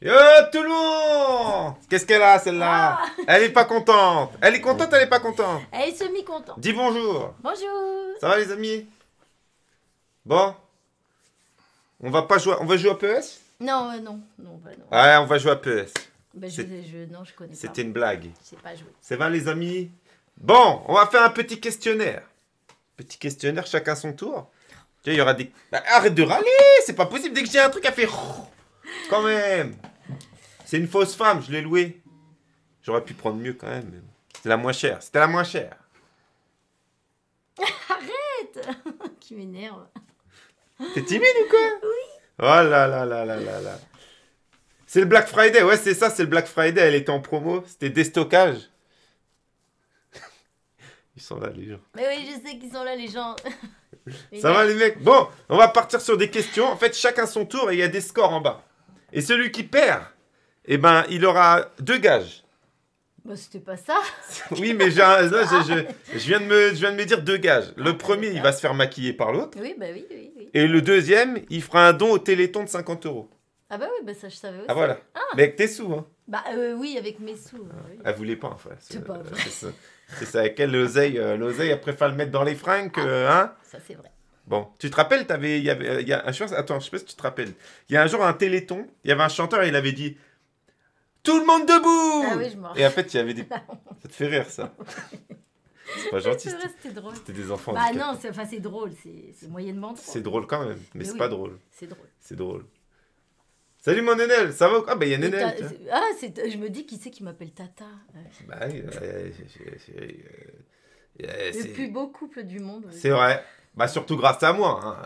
Yo tout le monde Qu'est-ce qu'elle a celle-là ah. Elle est pas contente Elle est contente, elle est pas contente Elle est semi-contente. Dis bonjour Bonjour Ça va les amis Bon On va pas jouer, on va jouer à PES euh, Non, non, non, bah, non. Ouais, on va jouer à PES. Bah, je, non, je connais pas. C'était une blague. Je pas jouer. C'est va les amis Bon, on va faire un petit questionnaire. Petit questionnaire, chacun son tour. Tu il y aura des... Bah, arrête de râler C'est pas possible, dès que j'ai un truc à faire... Quand même C'est une fausse femme, je l'ai louée. J'aurais pu prendre mieux quand même. C'est la moins chère. C'était la moins chère. Arrête Qui m'énerve. T'es timide ou quoi Oui. Oh là là là là là là. C'est le Black Friday. Ouais, c'est ça, c'est le Black Friday. Elle était en promo. C'était déstockage. Ils sont là, les gens. Mais oui, je sais qu'ils sont là, les gens. ça va, les mecs Bon, on va partir sur des questions. En fait, chacun son tour et il y a des scores en bas. Et celui qui perd, eh ben, il aura deux gages. Bah, c'était pas ça. Oui, mais j'ai je, viens de me, dire deux gages. Le ah, premier, il va se faire maquiller par l'autre. Oui, bah oui, Et le deuxième, il fera un don au Téléthon de 50 euros. Ah bah oui, bah ça je savais ah, aussi. Ah voilà. Mais avec tes sous, hein. Bah euh, oui, avec mes sous. oui. Elle ah, voulait pas, fait. C'est pas C'est ça. C'est ça. Avec elle, l'oseille, euh, l'oseille, elle le mettre dans les fringues, hein. Ça c'est vrai. Bon, tu te rappelles, t'avais, il y avait, il y a, je attends, je sais pas si tu te rappelles. Il y a un jour un téléthon, il y avait un chanteur, il avait dit tout le monde debout. Ah oui, je Et en fait, il y avait des. ça te fait rire ça. C'est pas gentil. C'était drôle. C'était des enfants. Bah non, c'est enfin, c'est drôle, c'est moyennement drôle. C'est drôle quand même, mais, c'est pas drôle. C'est drôle. C'est drôle. Salut mon Nenel, ça va Ah bah il y a Nenel. Ah, je me dis qui c'est qui m'appelle Tata. Bah, le plus beau couple du monde. C'est vrai, bah surtout grâce à moi. Hein.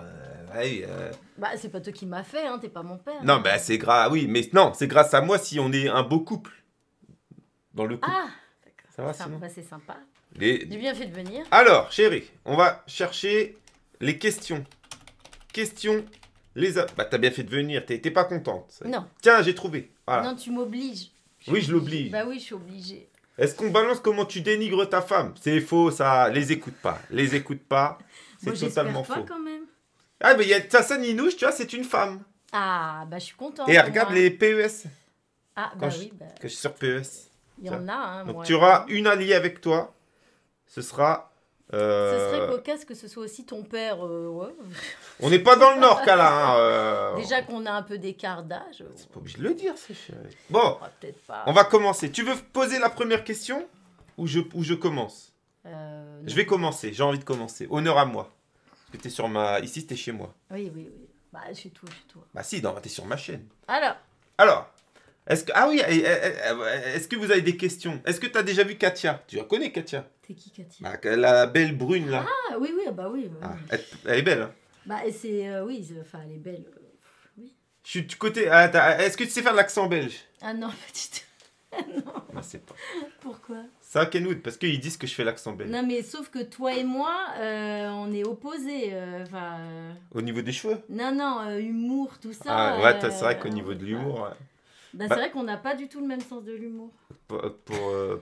Euh, euh. Bah, c'est pas toi qui m'as fait, hein, t'es pas mon père. Non, bah c'est grâce. Oui, mais non, c'est grâce à moi si on est un beau couple. Dans le couple. Ah, Ça va, bah, c'est sympa. Les- Du bien fait de venir. Alors, chérie, on va chercher les questions. Questions. Les. hommes. Bah, t'as bien fait de venir. T'es pas contente. Non. Tiens, j'ai trouvé. Voilà. Non, tu m'obliges. Oui, je l'oblige. Bah oui, je suis obligée. Est-ce qu'on balance comment tu dénigres ta femme C'est faux, ça. Les écoute pas. Les écoute pas. C'est totalement faux. quand même. Ah, mais il y a Tassane Inouche, tu vois, c'est une femme. Ah, bah je suis contente. Et regarde les hein. PES. Ah, bah oui. Bah... que je suis sur PES. Il y en a, hein, Donc tu auras euh. une alliée avec toi. Ce sera euh, Ce serait cocasse que ce soit aussi ton père. Euh, on n'est pas dans le Nord, Kala. Hein, Déjà qu'on a un peu d'écart d'âge. C'est pas oh. obligé de le dire, c'est Bon, ah, on va commencer. Tu veux poser la première question ou je, ou je commence je vais commencer, j'ai envie de commencer. Honneur à moi. Parce que t'es sur ma. Ici, c'était chez moi. Oui, oui, oui. Bah, je tout, toi, suis toi. Bah, si, dans... Bah, t'es sur ma chaîne. Alors Alors est-ce que... Ah oui, eh, eh, eh, est-ce que vous avez des questions Est-ce que t'as déjà vu Katia Tu la connais, Katia T'es qui, Katia bah, La belle brune, là. Ah, oui, oui, bah oui. Bah ah, elle, est belle. Hein bah, c'est. Euh, oui, enfin, elle est belle. Euh, oui. Je suis du côté. Ah, est-ce que tu sais faire l'accent belge Ah non, pas du tout. non. non ah, c'est pas. Pourquoi c'est un Kenwood parce qu'ils disent que je fais l'accent belge. Non, mais sauf que toi et moi, euh, on est opposés. Euh, euh. Au niveau des cheveux Non, non, humour, tout ça. Ah, ouais, c'est vrai qu'au niveau de l'humour. Bah, c'est bah vrai qu'on n'a pas du tout le même sens de l'humour.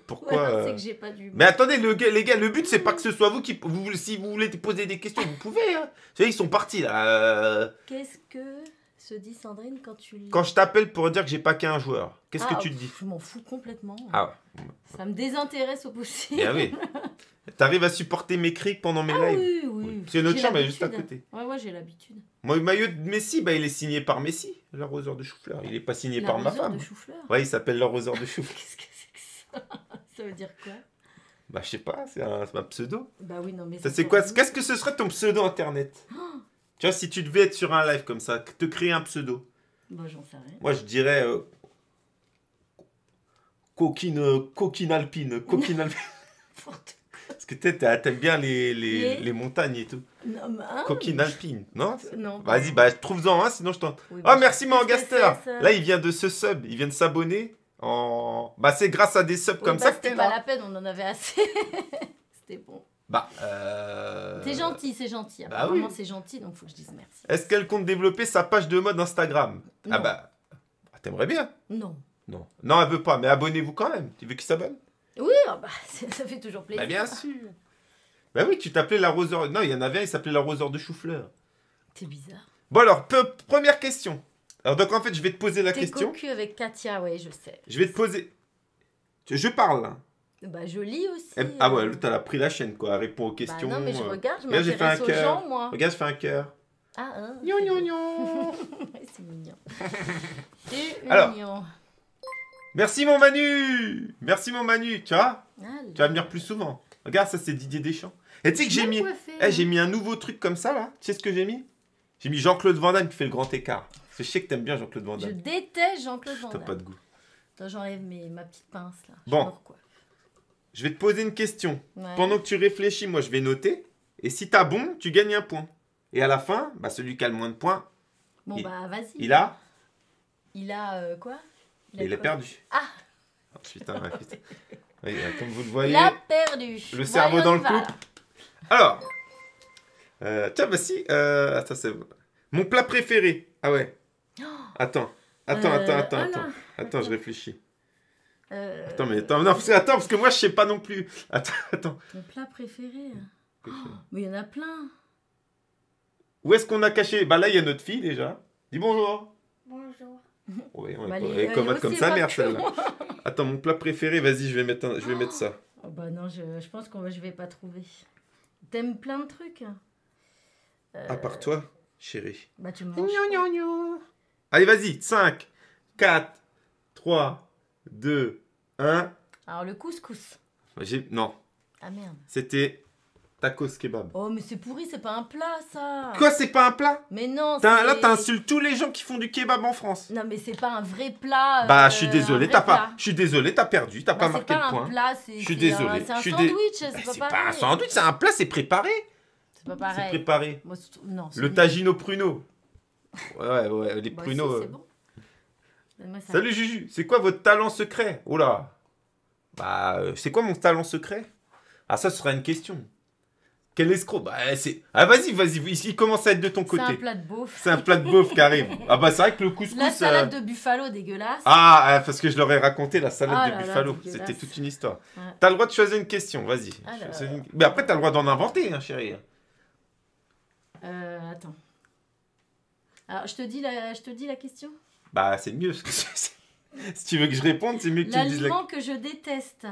pourquoi c'est que j'ai pas du. Mais attendez, les gars, le but c'est pas que ce soit vous qui. Vous, si vous voulez poser des questions, vous pouvez. Hein. Vous savez, ils sont partis là. Qu'est-ce que. Se dit Sandrine quand tu. Quand je t'appelle pour dire que j'ai pas qu'un joueur, qu'est-ce que ah, tu te oh, dis Je m'en fous complètement. Ah bah, Ça me désintéresse au possible. Ah oui. T'arrives à supporter mes cris pendant mes ah lives Oui, oui. oui. notre chambre juste à côté. Ouais, ouais, j'ai l'habitude. Moi, maillot de Messi, bah, il est signé par Messi, l'arroseur de chou-fleur. Il est pas signé par ma femme. de chou Ouais, il s'appelle l'arroseur de chou-fleur. qu'est-ce que c'est que ça Ça veut dire quoi Bah, je sais pas, c'est un, pseudo. Bah oui, non, mais. c'est quoi Qu'est-ce que ce serait ton pseudo internet oh tu vois, si tu devais être sur un live comme ça, te créer un pseudo. Bon, bah, j'en sais rien. Moi, je dirais. Euh, coquine, euh, coquine alpine. Coquine alpine. Parce que t'aimes bien les, les, les, montagnes et tout. Ah. coquine alpine, non euh, Vas-y, bah, trouve-en sinon je t'en. oh, merci, Mangaster Là, il vient de se sub, il vient de s'abonner. Bah, c'est grâce à des subs comme bah, ça que t'es C'était pas la peine, on en avait assez. C'était bon. Bah. C'est euh, gentil, c'est gentil. Bah c'est gentil, donc faut que je dise merci. Est-ce qu'elle compte développer sa page de mode Instagram Ah bah. Ah, t'aimerais bien Non. Non. Non, elle veut pas, mais abonnez-vous quand même. Tu veux qu'il s'abonne Oui, ah bah, ça fait toujours bah, plaisir. Bah, bien sûr. Bah oui, tu t'appelais la roseur. Non, il y en avait un, il s'appelait la roseur de chou-fleur. C'est bizarre. Bon, alors, première question. Alors, donc, en fait, je vais te poser la question. T'es avec Katia, oui, je sais. Je vais te poser. Je parle. Hein. Bah, je lis aussi. ah ouais, euh. l'autre, elle a pris la chaîne, quoi. Elle répond aux questions. Bah non, mais je euh. regarde, je m'intéresse aux coeur. gens, moi. Regarde, je fais un cœur. Ah, hein. nyon nyon Ouais C'est mignon. C'est Alors, Merci, mon Manu. Merci, mon Manu. Tu vois Tu vas venir plus souvent. Regarde, ça, c'est Didier Deschamps. Et tu sais que j'ai mis, hey, eh, j'ai mis un nouveau truc comme ça, là. Tu sais ce que j'ai mis J'ai mis Jean-Claude Van Damme qui fait le grand écart. je sais que t'aimes bien Jean-Claude Van Damme. Je déteste Jean-Claude Van Damme. T'as pas de goût. Attends, j'enlève ma petite pince, là. bon. Je vais te poser une question. Pendant que tu réfléchis, moi, je vais noter. Et si t'as bon, tu gagnes un point. Et à la fin, bah, celui qui a le moins de points. Bon, il, bah, vas-y. Il a. Il a euh, quoi Il a, perdu. Ah oh, Putain, euh, comme vous le voyez. Il a perdu. Le cerveau dans le coup. Alors. Euh, tiens, bah si. Euh, attends, c'est. Mon plat préféré. Ah ouais. Oh. Attends. Attends, attends, attends, oh attends. Attends, je réfléchis. Euh, attends, mais attends, parce que, moi je sais pas non plus. Attends, attends. Ton plat préféré hein. Mais il y en a plein. Où est-ce qu'on a caché Bah là, il y a notre fille déjà. Dis bonjour. Bonjour. Oui, on bah, est comme, comme Attends, mon plat préféré, vas-y, je vais mettre, je vais mettre ça. Oh, bah non, je, pense que je vais pas trouver. T'aimes plein de trucs. Euh, à part toi, chérie. Bah tu me manges. Allez, vas-y, 5, 4, 3, 2, alors le couscous. Non. Ah merde. C'était tacos kebab. Oh mais c'est pourri, c'est pas un plat ça. Quoi, c'est pas un plat Mais non. là, t'insultes tous les gens qui font du kebab en France. Non mais c'est pas un vrai plat. Euh, bah, je suis désolé, t'as pas. Je suis désolé, t'as perdu, t'as bah, pas marqué pas le point. un plat, c'est. Je suis un- désolé, C'est un sandwich, bah, c'est pas, un sandwich, c'est un plat, c'est préparé. C'est pas préparé. non. Le tagino aux Ouais, ouais, les bah, pruneaux. Euh, Salut Juju, c'est quoi votre talent secret Oh là Bah, euh, c'est quoi mon talent secret Ah, ça sera une question. Quel escroc bah, c'est. Ah, vas-y, vas-y, il commence à être de ton côté. C'est un plat de beauf. C'est un plat de beauf qui arrive. Ah, bah, c'est vrai que le couscous. La salade euh, de buffalo dégueulasse. Ah, euh, parce que je leur ai raconté la salade ah de buffalo. C'était toute une histoire. T'as le droit de choisir une question, vas-y. Ah Mais après, t'as le droit d'en inventer, hein, chérie. Euh, attends. Alors, je te dis je te dis la question bah, c'est mieux. si tu veux que je réponde, c'est mieux que tu me dises. L'aliment que je déteste.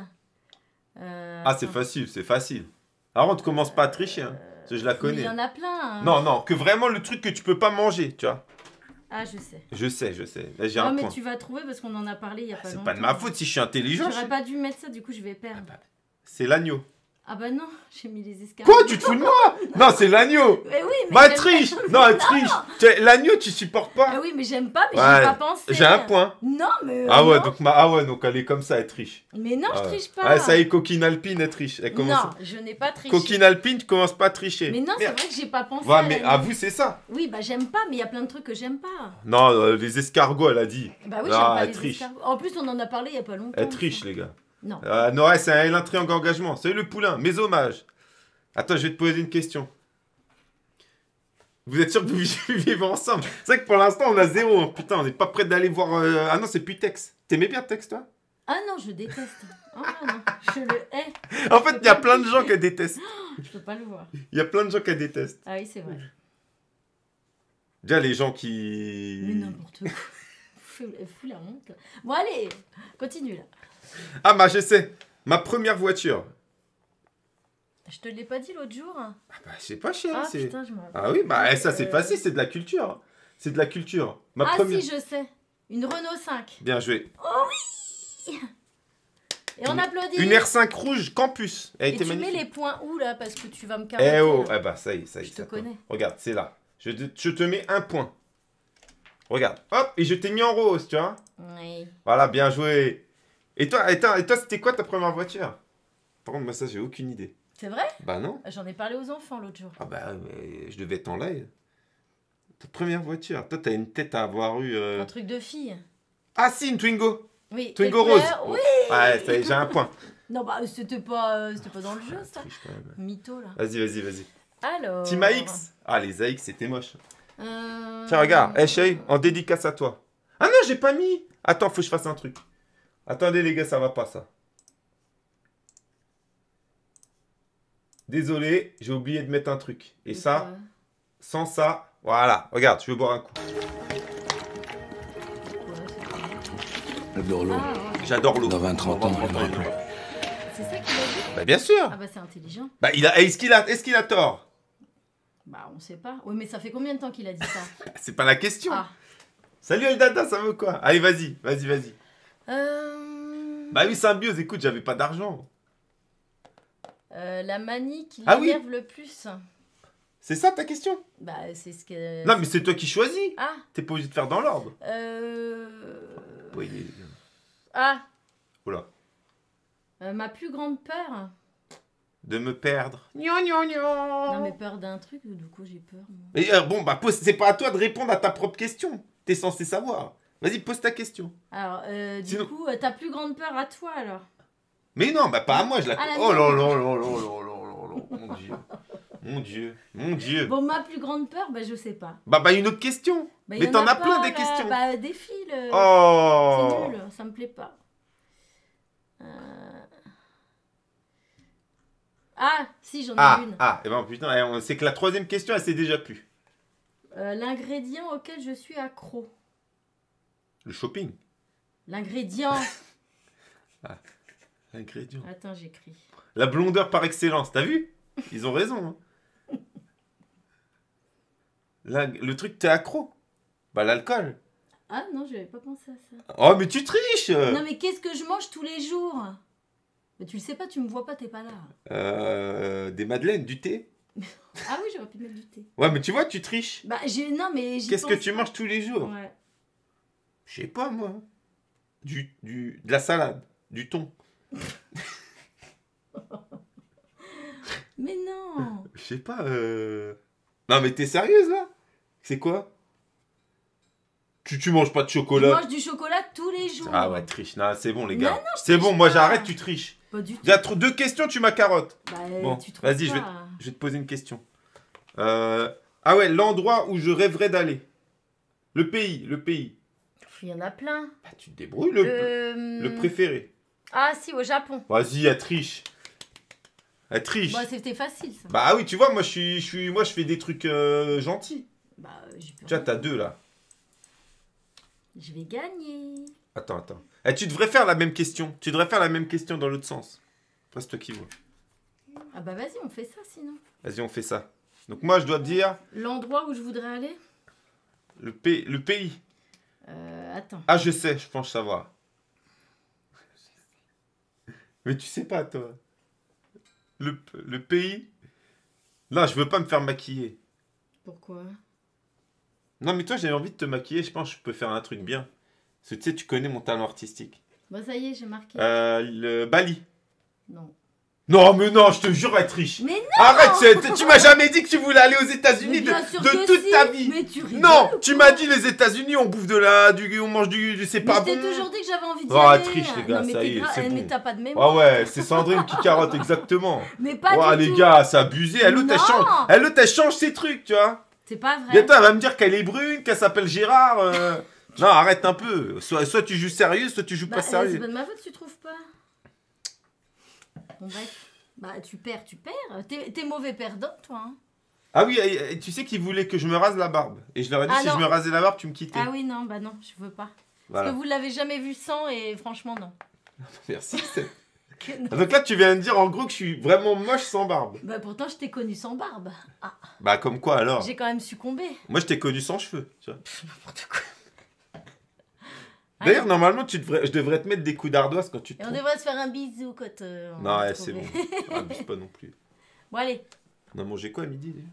Euh, ah, c'est facile, c'est facile. Alors, on ne commence pas à tricher. Hein, parce que je la euh, connais. Il y en a plein. Hein. Non, non, que vraiment le truc que tu peux pas manger, tu vois. Ah, je sais. Je sais, je sais. Là, j'ai un mais tu vas trouver parce qu'on en a parlé il y a ah, pas longtemps. C'est pas de ma faute si je suis intelligent. J'aurais pas dû mettre ça, du coup, je vais perdre. Ah, bah, bah. c'est l'agneau. Ah bah non, j'ai mis les escargots. Quoi, tu te fous de moi Non, c'est l'agneau. Mais eh oui, mais. Ma triche Non, elle triche L'agneau, tu supportes pas. Ah oui, mais j'aime pas, mais j'ai pas pensé. J'ai un point. Non, mais. Euh, ah ouais, donc ah ouais, donc elle est comme ça, elle triche. Mais non, je ah triche pas. Ah, ça y est, coquine alpine, elle triche. Non, je n'ai pas triché. Coquine alpine, tu commences pas à tricher. Mais non, c'est vrai que j'ai pas pensé. Ouais, mais à vous, c'est ça. Oui, bah j'aime pas, mais il y a plein de trucs que j'aime pas. Non, euh, les escargots, elle a dit. Bah oui, j'aime pas les escargots. En plus, on en a parlé il y a pas longtemps. Elle triche, les gars. Non. Euh, c'est un triangle engagement. C'est le poulain, mes hommages. Attends, je vais te poser une question. Vous êtes sûr que vous vivez ensemble C'est vrai que pour l'instant, on a zéro. Hein. Putain, on n'est pas prêt d'aller voir. Euh, ah non, c'est plus Tex. T'aimais bien Tex, toi Ah non, je déteste. Oh, je le hais. En fait, il y a plein de gens qui détestent. Oh, je peux pas le voir. Il y a plein de gens qui détestent. Ah oui, c'est vrai. Déjà, les gens qui. Mais n'importe quoi. Fous la honte. Bon, allez, continue là. Ah, bah je sais. Ma première voiture. Je te l'ai pas dit l'autre jour. Ah, bah, c'est pas, cher Ah, ah oui, bah, eh, ça, c'est facile, c'est de la culture. Hein. C'est de la culture. Ma Ah si, je sais. Une Renault 5. Bien joué. Oh oui. Et on applaudit. Une R5 rouge campus. Et tu mets les points où là Parce que tu vas me eh carotter. Oh, eh oh, bah ça y est, ça y est. Je te connais. Regarde, c'est là. Je te, je te mets un point. Regarde, hop, et je t'ai mis en rose, tu vois. Oui. Voilà, bien joué. Et toi, et toi, c'était quoi ta première voiture Par contre, moi, ça, j'ai aucune idée. C'est vrai Bah non. J'en ai parlé aux enfants l'autre jour. Ah bah, je devais être en live. Ta première voiture. Toi, t'as une tête à avoir eu. Euh, un truc de fille. Ah si, une Twingo. Oui. Twingo rose. Oui. Ouais, j'ai un point. non, bah, c'était pas, euh, c'était pas dans le ah, jeu, ça. Mytho, là. Vas-y, vas-y, vas-y. Alors. Team AX. Ah, les AX, c'était moche. Euh... Tiens, regarde. Hey, eh, en dédicace à toi. Ah non, j'ai pas mis. Attends, faut que je fasse un truc. Attendez les gars, ça va pas ça. Désolé, j'ai oublié de mettre un truc. Et ça, sans ça, voilà. Regarde, je vais boire un coup. J'adore l'eau. Ah, J'adore l'eau. Dans 20-30 ans, C'est ça qu'il a dit Bah bien sûr. Ah bah c'est intelligent. Bah, a, est-ce qu'il a, est-ce a tort Bah on sait pas. Oui mais ça fait combien de temps qu'il a dit ça C'est pas la question. Ah. Salut Eldada, ça veut quoi Allez vas-y, vas-y, vas-y. Euh... Bah oui, symbiose, écoute, j'avais pas d'argent. Euh, la manie qui Ah le plus. C'est ça ta question Bah, c'est ce que. Non, mais c'est toi qui choisis. Ah, T'es pas obligé de faire dans l'ordre. euh. Ah, Oula. Euh, ma plus grande peur. De me perdre. Gnon, gnon, gnon. Non, mais peur d'un truc, du coup, j'ai peur. moi. Mais, euh, bon, bah, c'est pas à toi de répondre à ta propre question. T'es censé savoir. Vas-y, pose ta question. Alors, euh, du coup, euh, t'as ta plus grande peur à toi alors Mais non, bah pas à moi, je la. Ah, oh là là là là là là là là, mon dieu. Mon dieu, mon dieu. Bon, ma plus grande peur, bah je sais pas. Bah, bah, une autre question. Bah, Mais t'en as plein, des questions. Bah, défile. Euh, oh C'est nul, ça me plaît pas. Ah, si, j'en ai ah, une. ah, et eh ben putain, eh, c'est que la troisième question, elle s'est déjà pu. L'ingrédient auquel je suis accro shopping. L'ingrédient. ah, l'ingrédient. Attends, j'écris. La blondeur par excellence, t'as vu Ils ont raison. Hein. le truc, t'es accro. Bah, l'alcool. Ah non, je pas pensé à ça. Oh, mais tu triches Non, mais qu'est-ce que je mange tous les jours mais tu le sais pas, tu me vois pas, t'es pas là. Euh, des madeleines, du thé. ah oui, j'aurais pu mettre du thé. Ouais, mais tu vois, tu triches. Bah, j'ai... non, mais. Qu'est-ce que tu manges tous les jours je sais pas, moi. Du, de la salade, du thon. mais non Je sais pas. Euh. Non, mais t'es sérieuse, là C'est quoi tu, tu manges pas de chocolat Tu manges du chocolat tous les jours. Ah ouais, triche. Non, c'est bon, les gars. c'est bon, moi j'arrête, tu triches. Pas du tout. deux questions, tu m'as carotte. Bah, euh, vas-y, je, vais te poser une question. Euh, ah ouais, l'endroit où je rêverais d'aller. Le pays, le pays. Il y en a plein. Bah, tu te débrouilles, le, euh, préféré. Ah si, au Japon. Vas-y, elle triche. à triche. Bah, c'était facile, ça. Bah oui, tu vois, moi, je, suis, moi, je fais des trucs euh, gentils. Bah, euh, Tu vois, t'as deux, là. Je vais gagner. Attends, attends. Eh, tu devrais faire la même question. Tu devrais faire la même question dans l'autre sens. c'est toi qui vois. Ah bah vas-y, on fait ça, sinon. Vas-y, on fait ça. Donc moi, je dois dire... L'endroit où je voudrais aller le, le pays. Euh, attends. Ah, je sais, je pense savoir. Mais tu sais pas, toi. Le, le pays. Là, je veux pas me faire maquiller. Pourquoi Non, mais toi, j'avais envie de te maquiller. Je pense que je peux faire un truc bien. Parce tu sais, tu connais mon talent artistique. Bon, bah, ça y est, j'ai marqué. Euh, le Bali. Non. Non, mais non, je te jure, à triche. Mais non Arrête, tu, m'as jamais dit que tu voulais aller aux États-Unis de, toute ta vie. Mais tu Non, tu m'as dit les États-Unis, on bouffe de la, du, on mange du, c'est pas mais bon. toujours dit que j'avais envie de. Ah, oh, triche les gars, ça y est, c'est eh, bon. Mais t'as pas de ah mémoire. Ah ouais, c'est Sandrine qui carotte exactement. Mais pas oh, les gars, c'est abusé. Elle l'autre, elle change, elle change ses trucs, tu vois. C'est pas vrai. toi, elle va me dire qu'elle est brune, qu'elle s'appelle Gérard. Euh. non, arrête un peu. Soit, soit tu joues sérieux, soit tu joues bah, pas eh, sérieux. C'est pas de ma faute, tu trouves pas bah, tu perds, tu perds. T'es mauvais perdant, toi. Hein. Ah oui, tu sais qu'il voulait que je me rase la barbe. Et je leur ai dit, ah si je me rasais la barbe, tu me quittais. Ah oui, non, bah non, je veux pas. Parce que vous l'avez jamais vu sans, et franchement, non. Merci, Donc là, tu viens de dire en gros que je suis vraiment moche sans barbe. Bah pourtant, je t'ai connu sans barbe. Ah. Bah comme quoi alors J'ai quand même succombé. Moi, je t'ai connu sans cheveux, tu vois. quoi. Ah D'ailleurs, normalement, tu devrais, je devrais te mettre des coups d'ardoise quand tu te. Et on devrait se faire un bisou quand. Euh, non, c'est bon. Ah, pas non plus. Bon, allez, On a mangé quoi à midi déjà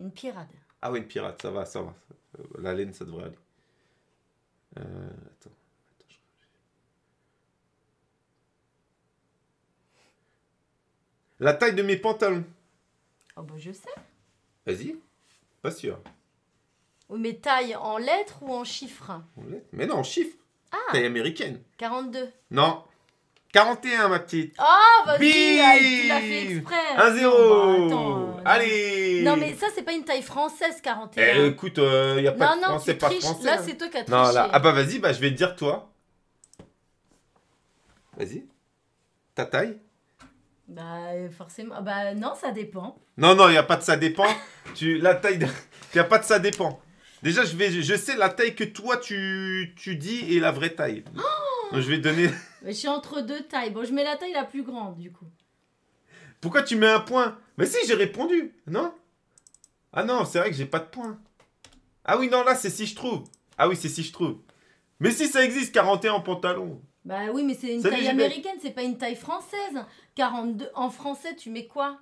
une pirate. Ah oui, une pirate, ça va, ça va. La laine, ça devrait aller. Euh, attends. attends, La taille de mes pantalons. Oh, bah, je sais. Vas-y. Pas sûr. Oh, mais taille en lettres ou en chiffres Mais non, en chiffres. Ah. Taille américaine. 42. Non. 41, ma petite. Oh, vas-y, tu l'as fait 1-0. Bah, Allez. Non, mais ça, c'est pas une taille française, 41. Eh, écoute, il euh, a pas non, de français, pas français. Là, c'est toi qui as triché. Non, Ah, bah, vas-y, bah, je vais te dire, toi. Vas-y. Ta taille Bah, euh, forcément. Bah, non, ça dépend. Non, non, il n'y a pas de ça dépend. tu, la taille. Il a pas de ça dépend. Déjà, je, vais, je sais la taille que toi tu, dis et la vraie taille. je vais donner. Mais je suis entre deux tailles. Bon, je mets la taille la plus grande du coup. Pourquoi tu mets un point Mais si, j'ai répondu, non Ah non, c'est vrai que j'ai pas de point. Ah oui, non, là, c'est si je trouve. Ah oui, c'est si je trouve. Mais si ça existe, 41 en pantalon. Bah oui, mais c'est une taille américaine, c'est pas une taille française. 42 en français, tu mets quoi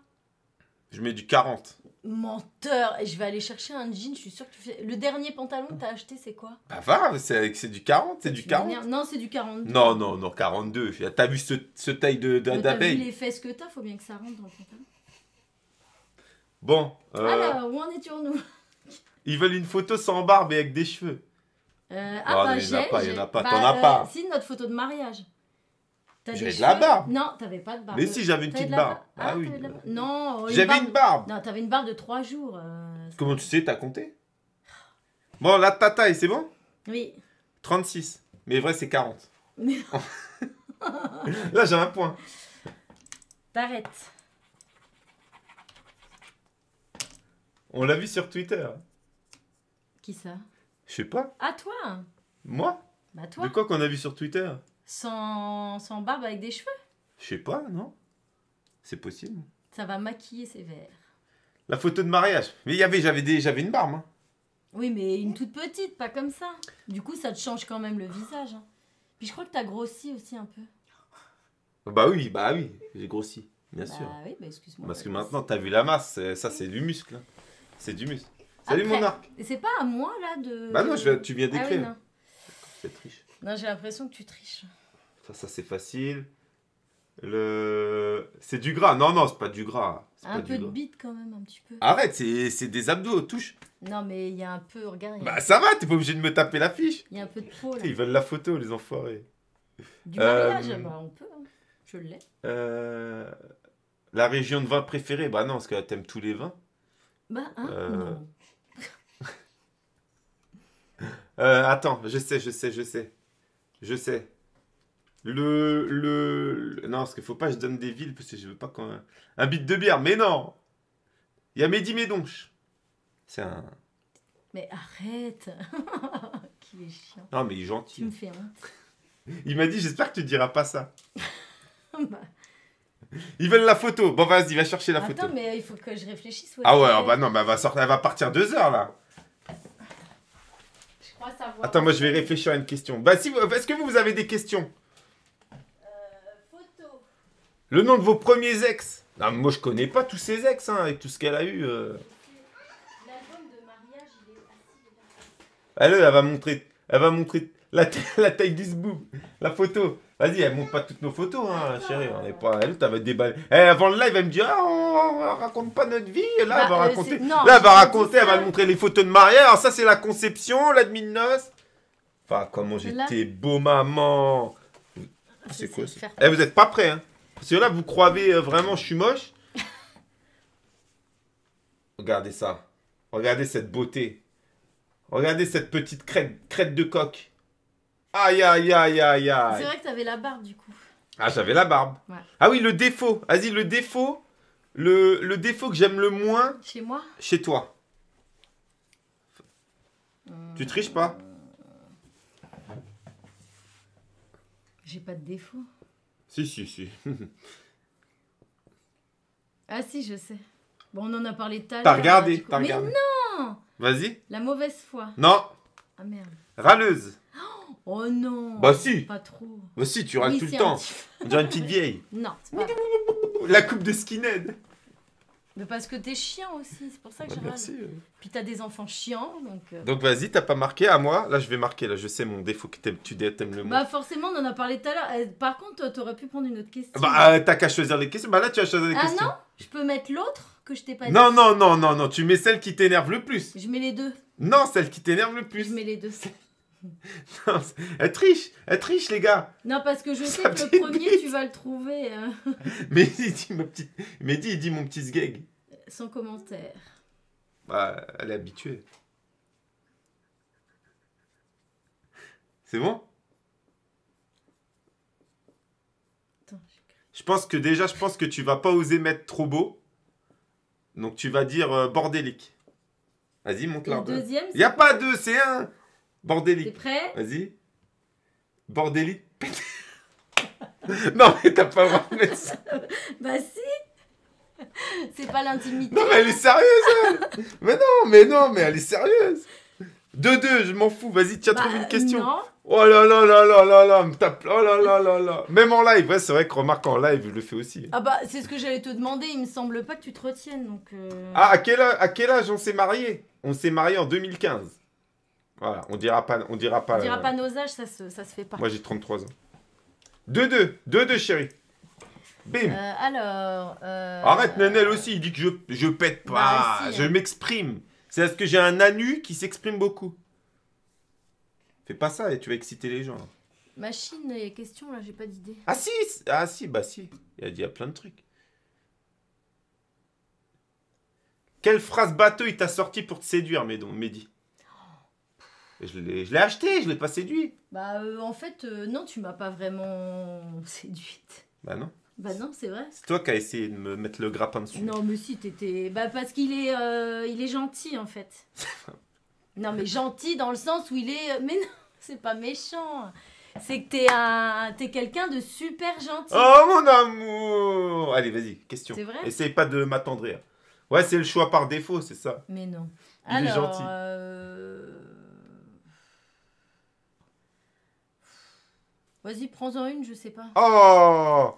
je mets du 40. Menteur Je vais aller chercher un jean, je suis sûr que tu fais... Le dernier pantalon que t'as acheté, c'est quoi Bah va, c'est, du 40, c'est du 40. Non, c'est du 42. Non, non, non, 42. T'as vu ce, ce taille de, T'as vu les fesses que t'as, faut bien que ça rentre dans le pantalon. Bon. Euh... Alors, ah où en étions-nous Ils veulent une photo sans barbe et avec des cheveux. Euh, ah, oh, bah, il n'y en a pas, il n'y en a pas. Bah, T'en as pas. Euh, si, notre photo de mariage. J'avais de la barre Non, t'avais pas de barbe. Mais si, j'avais une petite barre ah, ah, oui. Non, j'avais une barbe. Non, t'avais une barbe de 3 jours. Euh, Comment tu sais, t'as compté Bon, la taille, c'est bon Oui. 36. Mais vrai, c'est 40. Mais... Là, j'ai un point. T'arrêtes. On l'a vu sur Twitter. Qui ça Je sais pas. À ah, toi Moi Bah toi. De quoi qu'on a vu sur Twitter sans, barbe avec des cheveux Je sais pas, non C'est possible. Ça va maquiller ses verres. La photo de mariage. Mais y avait, j'avais des, j'avais une barbe. Hein. Oui, mais une toute petite, pas comme ça. Du coup, ça te change quand même le visage. Hein. Puis je crois que tu as grossi aussi un peu. Oh, bah oui, bah oui, j'ai grossi, bien bah sûr. Bah oui, excuse-moi. Parce que maintenant, tu as vu la masse, euh, ça c'est du muscle. Hein. C'est du muscle. Salut mon arc. Et c'est pas à moi là de. Bah non, tu viens Ah d'écrire. non. C'est triche. Non, j'ai l'impression que tu triches. Ça, ça c'est facile. Le... C'est du gras. Non, non, c'est pas du gras. Un peu de bite quand même, un petit peu. Arrête, c'est des abdos, touche. Non, mais il y a un peu, regarde. Bah, ça va, t'es pas obligé de me taper l'affiche. Il y a un peu de peau là. Ils veulent la photo, les enfoirés. Du mariage, euh, bah, on peut. Hein. Je l'ai. Euh, la région de vin préférée, bah non, parce que t'aimes tous les vins. Bah, hein, euh... euh attends, je sais, je sais, je sais. Je sais. Le, le, Non, parce qu'il faut pas que je donne des villes, parce que je veux pas quand Un bit de bière, mais non Il y a Mehdi Médonche. C'est un... Mais arrête Qui est chiant. Non, mais il est gentil. me Il m'a dit, j'espère que tu diras pas ça. Bah. Ils veulent la photo. Bon, vas-y, va chercher la photo. Attends, mais il faut que je réfléchisse. Ah ouais, ah bah non, bah, elle, va sortir, va partir deux heures, là. Je crois savoir. Attends, moi, je vais réfléchir à une question. Bah, si est-ce que vous, vous avez des questions le nom de vos premiers ex. Non, moi, je connais pas tous ses ex, hein, avec tout ce qu'elle a eu. Euh. Elle, elle va montrer, elle va montrer la, taille du la photo. Vas-y, elle montre pas toutes nos photos, hein, ah, chérie. On pas. Elle, va balles Eh, avant le live, elle me dit, ah, ne raconte pas notre vie. là, elle bah, va euh, raconter. elle va montrer les photos de mariage. Alors ça, c'est la conception, la de Enfin, comment j'étais beau maman. C'est ah, quoi ça eh, vous êtes pas prêts, hein. Parce que là, vous croyez euh, vraiment je suis moche Regardez ça. Regardez cette beauté. Regardez cette petite crête, crête de coque Aïe, aïe, aïe, aïe, aïe. C'est vrai que t'avais la barbe du coup. Ah, j'avais la barbe. Ah oui, le défaut. Vas-y, le défaut. Le, défaut que j'aime le moins. Chez moi Chez toi. Euh, tu triches pas J'ai pas de défaut. Si, si, si. ah si, je sais. Bon, on en a parlé tout T'as regardé, t'as regardé. Mais non Vas-y. La mauvaise foi. Non. Ah merde. Râleuse. Oh non. Bah si. Pas trop. Bah si, tu râles tout le temps. On dirait une petite vieille. Non, c'est pas... La coupe de skinhead. Mais parce que t'es chiant aussi, c'est pour ça que bah, j'ai hein. Puis t'as des enfants chiants, donc... Euh. Donc vas-y, t'as pas marqué à moi Là, je vais marquer, là, je sais mon défaut que t'aimes- tu le moins. Bah forcément, on en a parlé tout à l'heure. Euh, par contre, euh, t'aurais pu prendre une autre question. Bah, t'as qu'à choisir les questions. Bah là, tu as choisi les ah non Je peux mettre l'autre que je t'ai pas dit non, non, non, non, non, tu mets celle qui t'énerve le plus. Je mets les deux. Non, celle qui t'énerve le plus. Je mets les deux. Non, elle triche, elle triche, les gars. Non, parce que je sais que le premier, tu vas le trouver. Mais mais dis, il dit mon petit sgeg sans commentaire. Bah, elle est habituée. C'est bon je... pense que déjà, je pense que tu vas pas oser mettre trop beau. Donc tu vas dire euh, bordélique. Vas-y, monte l'arbre. Deuxième. Y a pas deux, c'est un. Bordélique. T'es prêt Vas-y. Bordélique. non mais t'as pas le ça. bah si. C'est pas l'intimité. Non, mais elle est sérieuse Mais non, mais non, mais elle est sérieuse Deux, deux, je m'en fous, vas-y, tiens, bah, une question. Oh là là là là là là, me tape. Oh là là là là. Même en live, ouais, c'est vrai que remarque en live, je le fais aussi. Ah bah, c'est ce que j'allais te demander, il me semble pas que tu te retiennes donc. Euh. Ah, à quel, âge, à quel âge on s'est marié On s'est marié en 2015. Voilà, on dira pas. On dira pas, on dira euh, pas nos âges, ça se, ça se fait pas. Moi j'ai 33 ans. 2-2, 2-2, chérie. Euh, alors. Euh, Arrête, Nenel aussi, il dit que je, pète bah pas, hein. je m'exprime. C'est parce que j'ai un anu qui s'exprime beaucoup. Fais pas ça et tu vas exciter les gens. Machine question question là, j'ai pas d'idée. Ah si Ah si, bah si. Il a dit il y a plein de trucs. Quelle phrase bateau il t'a sorti pour te séduire, Mehdi je l'ai acheté, je l'ai pas séduit. Bah euh, en fait, non, tu m'as pas vraiment séduite. Bah non. Bah non, c'est vrai. C'est toi qui as essayé de me mettre le grappin dessus. Non, mais si, t'étais. Bah parce qu'il est, euh, il est gentil en fait. non, mais gentil dans le sens où il est. Euh, mais non, c'est pas méchant. C'est que t'es un, t'es quelqu'un de super gentil. Oh mon amour Allez, vas-y, question. C'est vrai. Essaye pas de m'attendrir. Ouais, c'est le choix par défaut, c'est ça. Mais non. Il est gentil. Euh, vas-y, prends-en une, je sais pas. Oh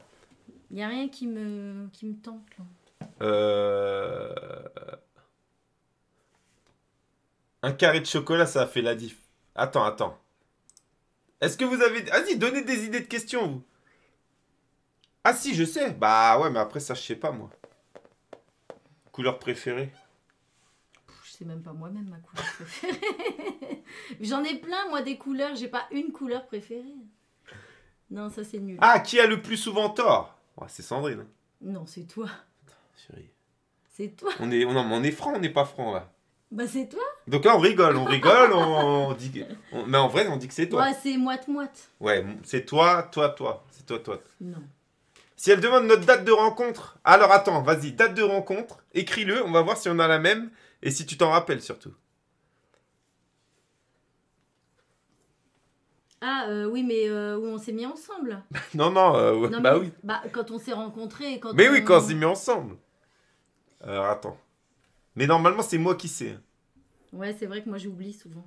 il n'y a rien qui me, qui tente euh, Un carré de chocolat, ça a fait la diff. Attends, attends. Est-ce que vous avez... Vas-y, donnez des idées de questions, Ah si, je sais. Bah ouais, mais après ça, je sais pas, moi. Couleur préférée Je sais même pas moi-même ma couleur préférée. J'en ai plein, moi, des couleurs. J'ai pas une couleur préférée. Non, ça c'est nul. Ah, qui a le plus souvent tort c'est Sandrine. Hein. Non, c'est toi. Chérie. C'est toi. On est, on, on est franc, on n'est pas franc là. Bah c'est toi. Donc là on rigole, on rigole, on, dit, mais en vrai on dit que c'est toi. Ouais, c'est moite moite. Ouais, c'est toi, toi, toi, c'est toi, toi. Non. Si elle demande notre date de rencontre, alors attends, vas-y, date de rencontre, écris-le, on va voir si on a la même et si tu t'en rappelles surtout. Ah euh, oui, mais euh, où on s'est mis ensemble. non, non, euh, bah oui. Bah, quand on s'est rencontrés. Quand mais oui, quand on s'est mis ensemble. Alors attends. Mais normalement, c'est moi qui sais. Ouais, c'est vrai que moi j'oublie souvent.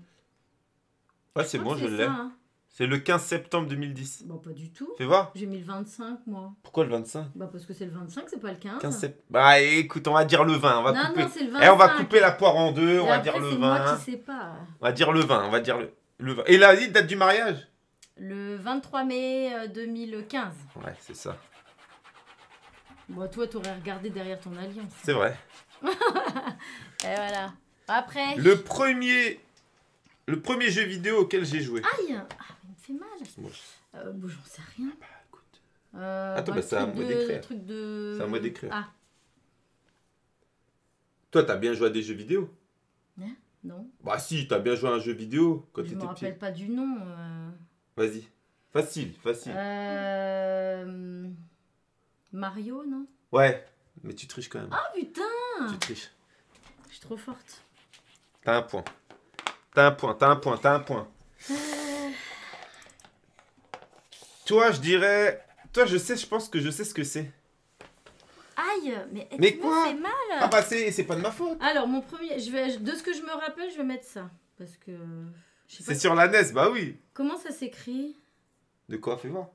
Ouais, c'est bon, je l'ai. Hein. C'est le 15 septembre 2010. Bon, bah, pas du tout. Fais voir. J'ai mis le 25, moi. Pourquoi le 25 Bah, parce que c'est le 25, c'est pas le 15. 15 sept... Bah, écoute, on va dire le 20. On non, non, c'est le 25. Eh, on va couper la poire en deux, on va dire le 20. C'est Moi qui sais pas. On va dire le 20, on va dire le. Le... Et la date du mariage Le 23 mai 2015. Euh, ouais, c'est ça. Moi, toi, t'aurais regardé derrière ton alliance. C'est vrai. Et voilà. Après. Le premier, le premier jeu vidéo auquel j'ai joué. Aïe Ah, il me fait mal. Euh, bon, j'en sais rien. Bah, écoute. Euh, Attends, bah, bah, c'est un mot d'écrire. De... C'est un mot d'écrire. Ah. Toi, t'as bien joué à des jeux vidéo. Hein non Bah si, t'as bien joué à un jeu vidéo quand t'étais petit. Je me rappelle pas du nom. Euh. Vas-y. Facile, facile. Euh, Mario, non Ouais, mais tu triches quand même. Ah putain Tu triches. Je suis trop forte. T'as un point. T'as un point, t'as un point, t'as un point. Euh. Toi, je dirais... Toi, je sais, je pense que je sais ce que c'est mais, quoi me fais Ah bah c'est pas de ma faute Alors mon premier, je vais, de ce que je me rappelle, je vais mettre ça. Parce que... C'est sur la NES, bah oui Comment ça s'écrit De quoi Fais voir.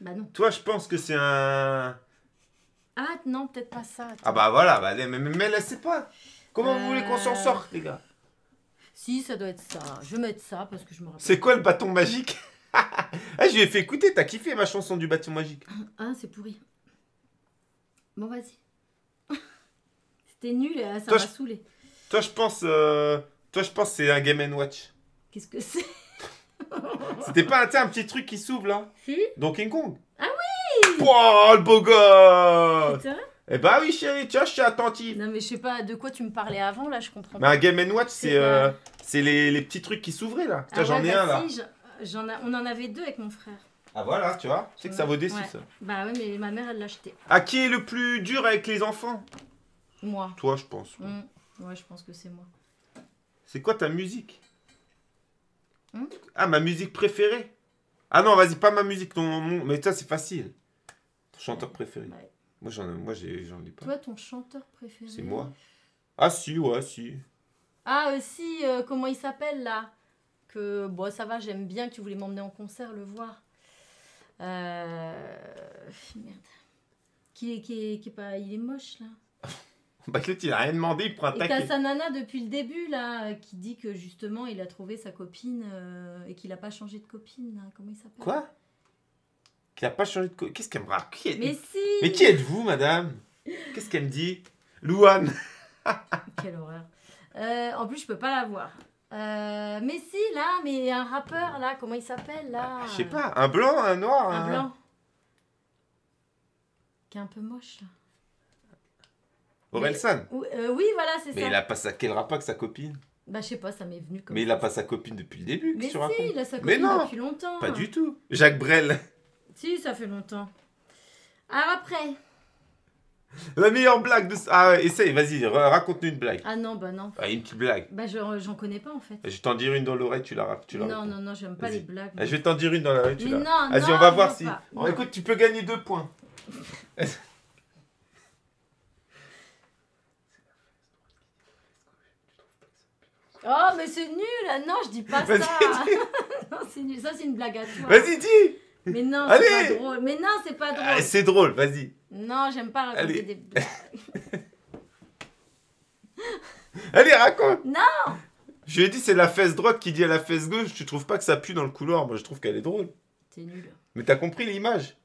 Bah non. Toi, je pense que c'est un... Ah non, peut-être pas ça. Ah bah voilà, bah mais, mais, laissez pas Comment vous voulez qu'on s'en euh, sorte, les gars Si, ça doit être ça. Je vais mettre ça parce que je me rappelle. C'est quoi le bâton magique ah, je lui ai fait écouter, t'as kiffé ma chanson du bâton magique. Ah, c'est pourri. Bon, vas-y. C'était nul, ça m'a saoulé. Toi, je pense, euh... toi, je pense, c'est un Game Watch. Qu'est-ce que c'est C'était pas un, un petit truc qui s'ouvre là Si. Kong. Ah oui Pouah, le beau gosse eh bah oui chérie, vois, je suis attentive. Non mais je sais pas de quoi tu me parlais avant là, je comprends Mais pas. un Game Watch, c'est euh, les, les, petits trucs qui s'ouvraient là. Ah j'en ai bah un là. on en avait deux avec mon frère. Ah voilà, tu vois, tu que ça vaut des ça. Bah ouais, mais ma mère, elle l'a acheté. À ah, qui est le plus dur avec les enfants Moi. Toi, je pense. Mm. Ouais, je pense que c'est moi. C'est quoi ta musique hein Ah, ma musique préférée Ah non, vas-y, pas ma musique, non mais ça, c'est facile. Ton chanteur préféré ouais. Moi, j'en ai, j'en ai pas. Toi, ton chanteur préféré C'est moi. Ah si, ouais, si. Ah, euh, si, euh, comment il s'appelle, là Que, bon, ça va, j'aime bien que tu voulais m'emmener en concert, le voir. Euh... Merde. Qui est, qui, qui pas... Il est moche, là. Bah, il a rien demandé, il prend un Et t'as sa nana depuis le début, là, qui dit que justement, il a trouvé sa copine euh, et qu'il n'a pas changé de copine. Comment il s'appelle Quoi Qu'il a pas changé de Qu'est-ce qu'elle me raconte Mais si Mais qui êtes-vous, madame Qu'est-ce qu'elle me dit Louane Quelle horreur. Euh, en plus, je peux pas la voir. Euh, mais si, là, mais un rappeur, là, comment il s'appelle, là Je sais euh, pas, un blanc, un noir Un, blanc. Qui est un peu moche, là. Orelsan euh, Oui, voilà, c'est ça. Mais il a pas sa... quel rappeur sa copine bah, je sais pas, ça m'est venu Mais il a pas sa copine depuis le début, Mais si, il sa copine non, Pas du tout. Jacques Brel. Si, ça fait longtemps. Alors après, la meilleure blague de ça. Ah, ouais, essaye, vas-y, raconte-nous une blague. Ah non, bah non. Ah, une petite blague. Bah, j'en connais pas en fait. Je t'en dire une dans l'oreille, tu la racontes. Non, Non, non, non, j'aime pas les blagues. Je vais t'en dire une dans l'oreille, tu la. non, Vas-y, on va voir si. Oh, écoute, tu peux gagner deux points. Oh, mais c'est nul ah, Non, je dis pas ça Non, c'est nul. Ça, c'est une blague à toi. Vas-y, dis Mais non, c'est pas drôle. Mais non, c'est pas ah, drôle. c'est drôle, vas-y. Non, j'aime pas raconter Allez. des Allez, raconte Non Je lui ai dit, c'est la fesse droite qui dit à la fesse gauche. Tu trouves pas que ça pue dans le couloir Moi, je trouve qu'elle est drôle. T'es nul. Mais t'as compris l'image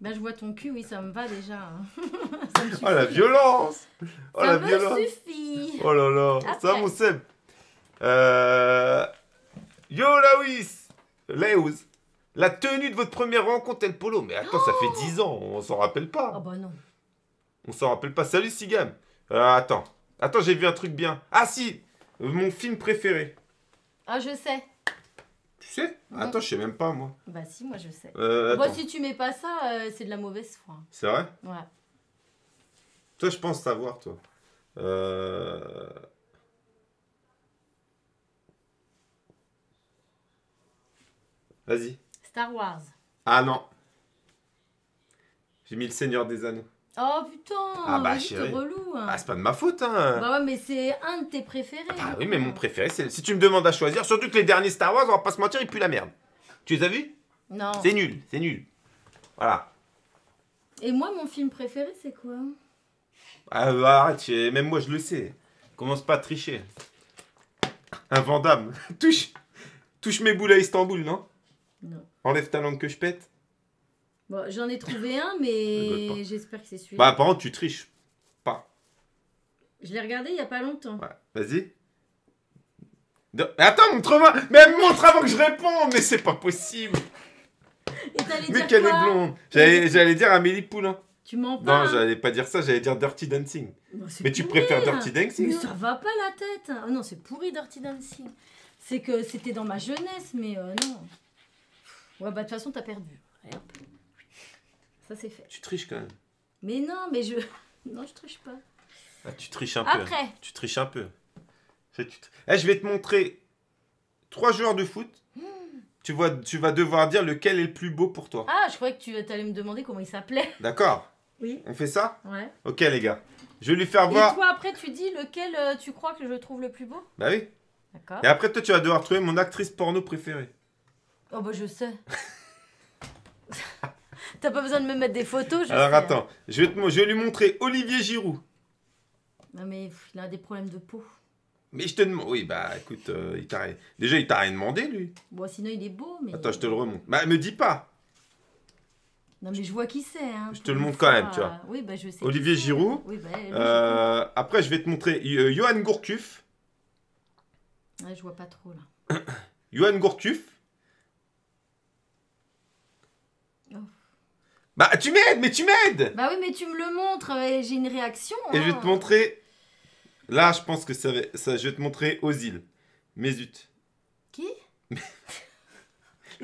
Ben, je vois ton cul, oui, ça me va déjà. Hein. Oh la violence Oh ça la me violence suffit Oh là là Ça mon Seb euh... Yo, Lawis Lewis la tenue de votre première rencontre, El Polo. Mais attends, ça fait 10 ans, on s'en rappelle pas. Ah bah non. On s'en rappelle pas. Salut Sigam. Euh, attends, attends, j'ai vu un truc bien. Ah si, mon film préféré. Ah, je sais. Tu sais Attends, je sais même pas moi. Bah si, moi je sais. Moi euh, bah, si tu mets pas ça, euh, c'est de la mauvaise foi. C'est vrai Ouais. Toi, je pense savoir, toi. Vas-y. Star Wars. Ah non. J'ai mis le Seigneur des Anneaux. Oh putain Ah bah relou. Hein. Ah c'est pas de ma faute hein. Bah ouais, mais c'est un de tes préférés. Ah bah oui mais mon préféré c'est si tu me demandes à choisir surtout que les derniers Star Wars on va pas se mentir ils puent la merde. Tu les as vus Non. C'est nul, c'est nul. Voilà. Et moi, mon film préféré, c'est quoi Ah bah, arrête, même moi je le sais. Commence pas à tricher. Un Vandame. Touche touche mes boules à Istanbul, non Non. Enlève ta langue que je pète. Bon, j'en ai trouvé un, mais j'espère que c'est celui-là. Bah, par contre, tu triches pas. Je l'ai regardé il n'y a pas longtemps. vas-y. Attends, montre-moi Mais montre avant que je réponde Mais c'est pas possible Mais qu'elle est blonde J'allais dire Amélie Poulain. Tu mens pas Non, hein. j'allais pas dire ça, j'allais dire Dirty Dancing. Bah, mais tu préfères Dirty Dancing Mais hein. ça va pas la tête oh non, c'est pourri Dirty Dancing. C'est que c'était dans ma jeunesse, mais euh, non. Ouais, bah de toute façon, t'as perdu. Ça, c'est fait. Tu triches quand même. Mais non, mais je. Non, je triche pas. Ah, tu triches un peu. Après. Tu triches un peu. Je, tu eh, je vais te montrer trois joueurs de foot. Hmm. Tu, vois, tu vas devoir dire lequel est le plus beau pour toi. Ah, je croyais que tu allais me demander comment il s'appelait. D'accord Oui. On fait ça Ouais. Ok, les gars. Je vais lui faire voir Et toi, après, tu dis lequel euh, tu crois que je trouve le plus beau Bah oui. D'accord. Et après, toi, tu vas devoir trouver mon actrice porno préférée. Oh bah je sais. T'as pas besoin de me mettre des photos. Alors attends, je vais, te, je lui montrer Olivier Giroud. Non mais il a des problèmes de peau. Mais je te demande. Oui, bah écoute, euh, il t'a... déjà il t'a rien demandé lui. Bon, sinon il est beau, mais. Attends, je te le remonte. Bah me dis pas. Non mais je vois qui c'est. Hein. je te le montre quand même, tu vois. Bah, Olivier Giroud. Bah, euh, après, je vais te montrer euh, Johan Gourcuff. Ouais, je vois pas trop là. Johan Gourcuff. Bah tu m'aides, mais tu m'aides Bah oui, mais tu me le montres et j'ai une réaction. Et je vais hein. te montrer. Là, je pense que ça, va. ça je vais te montrer aux îles. Qui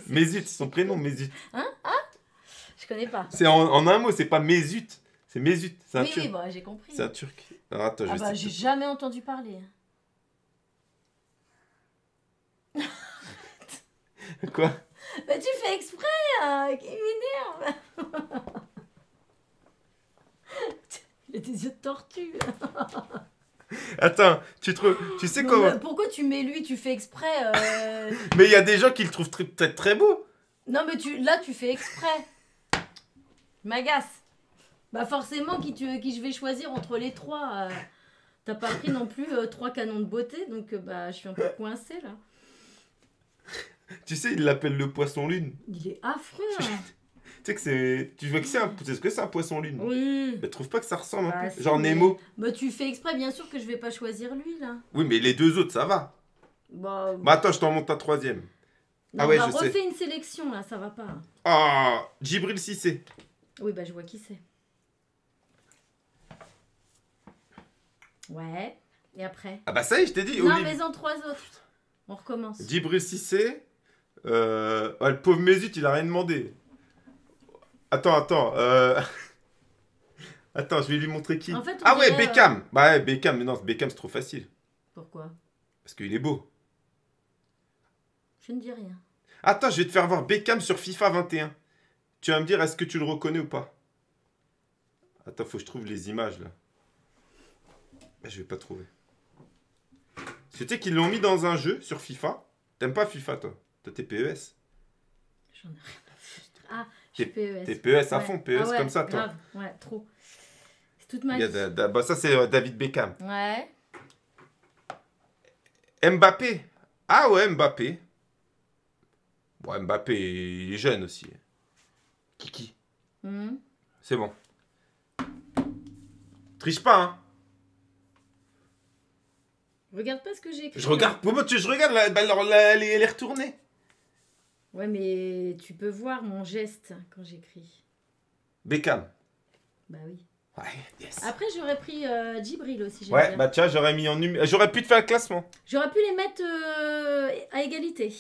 c'est son prénom, Mézut Hein Hein Je connais pas. C'est en, un mot, c'est pas Mézut C'est Mézut, C'est un oui, turc. Oui, bah, j'ai compris. C'est un turc. ah bah, j'ai jamais entendu parler. Quoi Bah, tu fais exprès qui m'énerve Il a des yeux de tortue Attends, tu tu sais comment Pourquoi tu mets lui Tu fais exprès. Euh mais il y a des gens qui le trouvent peut-être très beau. Non, mais tu, là, tu fais exprès. magas M'agace. Bah forcément, qui, tu, qui je vais choisir entre les trois euh. T'as pas pris non plus euh, trois canons de beauté, donc bah je suis un peu coincée là. Tu sais, il l'appelle le poisson lune. Il est affreux. tu hein. sais que c'est. Tu vois que c'est un. ce que c'est un poisson lune Oui. Mais trouve pas que ça ressemble en un bah, peu Genre Nemo. Bah, tu fais exprès, bien sûr, que je vais pas choisir lui, là. Oui, mais les deux autres, ça va. Bah. bah attends, je t'en monte ta troisième. ah ouais, on va refait une sélection, là, ça va pas. Hein. Ah Djibril Cissé. Oui, bah, je vois qui c'est. Ouais. Et après Ah bah ça y est, je t'ai dit. Non, mais en trois autres. On recommence. Djibril Cissé. Euh... le pauvre Mesut, il a rien demandé. Attends, attends. Euh, attends, je vais lui montrer qui. ah ouais, Beckham. Euh, bah ouais, Beckham. Mais non, Beckham, c'est trop facile. Pourquoi Parce qu'il est beau. Je ne dis rien. Attends, je vais te faire voir Beckham sur FIFA 21. Tu vas me dire, est-ce que tu le reconnais ou pas Attends, faut que je trouve les images là. Bah, je vais pas trouver. C'était qu'ils l'ont mis dans un jeu sur FIFA. T'aimes pas FIFA, toi toi, t'es e J'en ai rien à foutre. Ah, je suis PES. E e à fond, PES ah comme ça, toi. Ouais, trop. C'est toute ma vie. Bah, ça, c'est euh, David Beckham. Ouais. Mbappé. Ah ouais, Mbappé. Bon, Mbappé, il est jeune aussi. Kiki. Hmm. C'est bon. Triche pas, hein. Regarde pas ce que j'ai écrit. Je hein. regarde, je regarde la, la, Ouais, mais tu peux voir mon geste quand j'écris. Beckham. Bah oui. Ouais, yes. Après, j'aurais pris euh, Djibril aussi. Ouais, bah tiens, j'aurais mis en numéro. Euh, j'aurais pu te faire le classement. J'aurais pu les mettre euh, à égalité.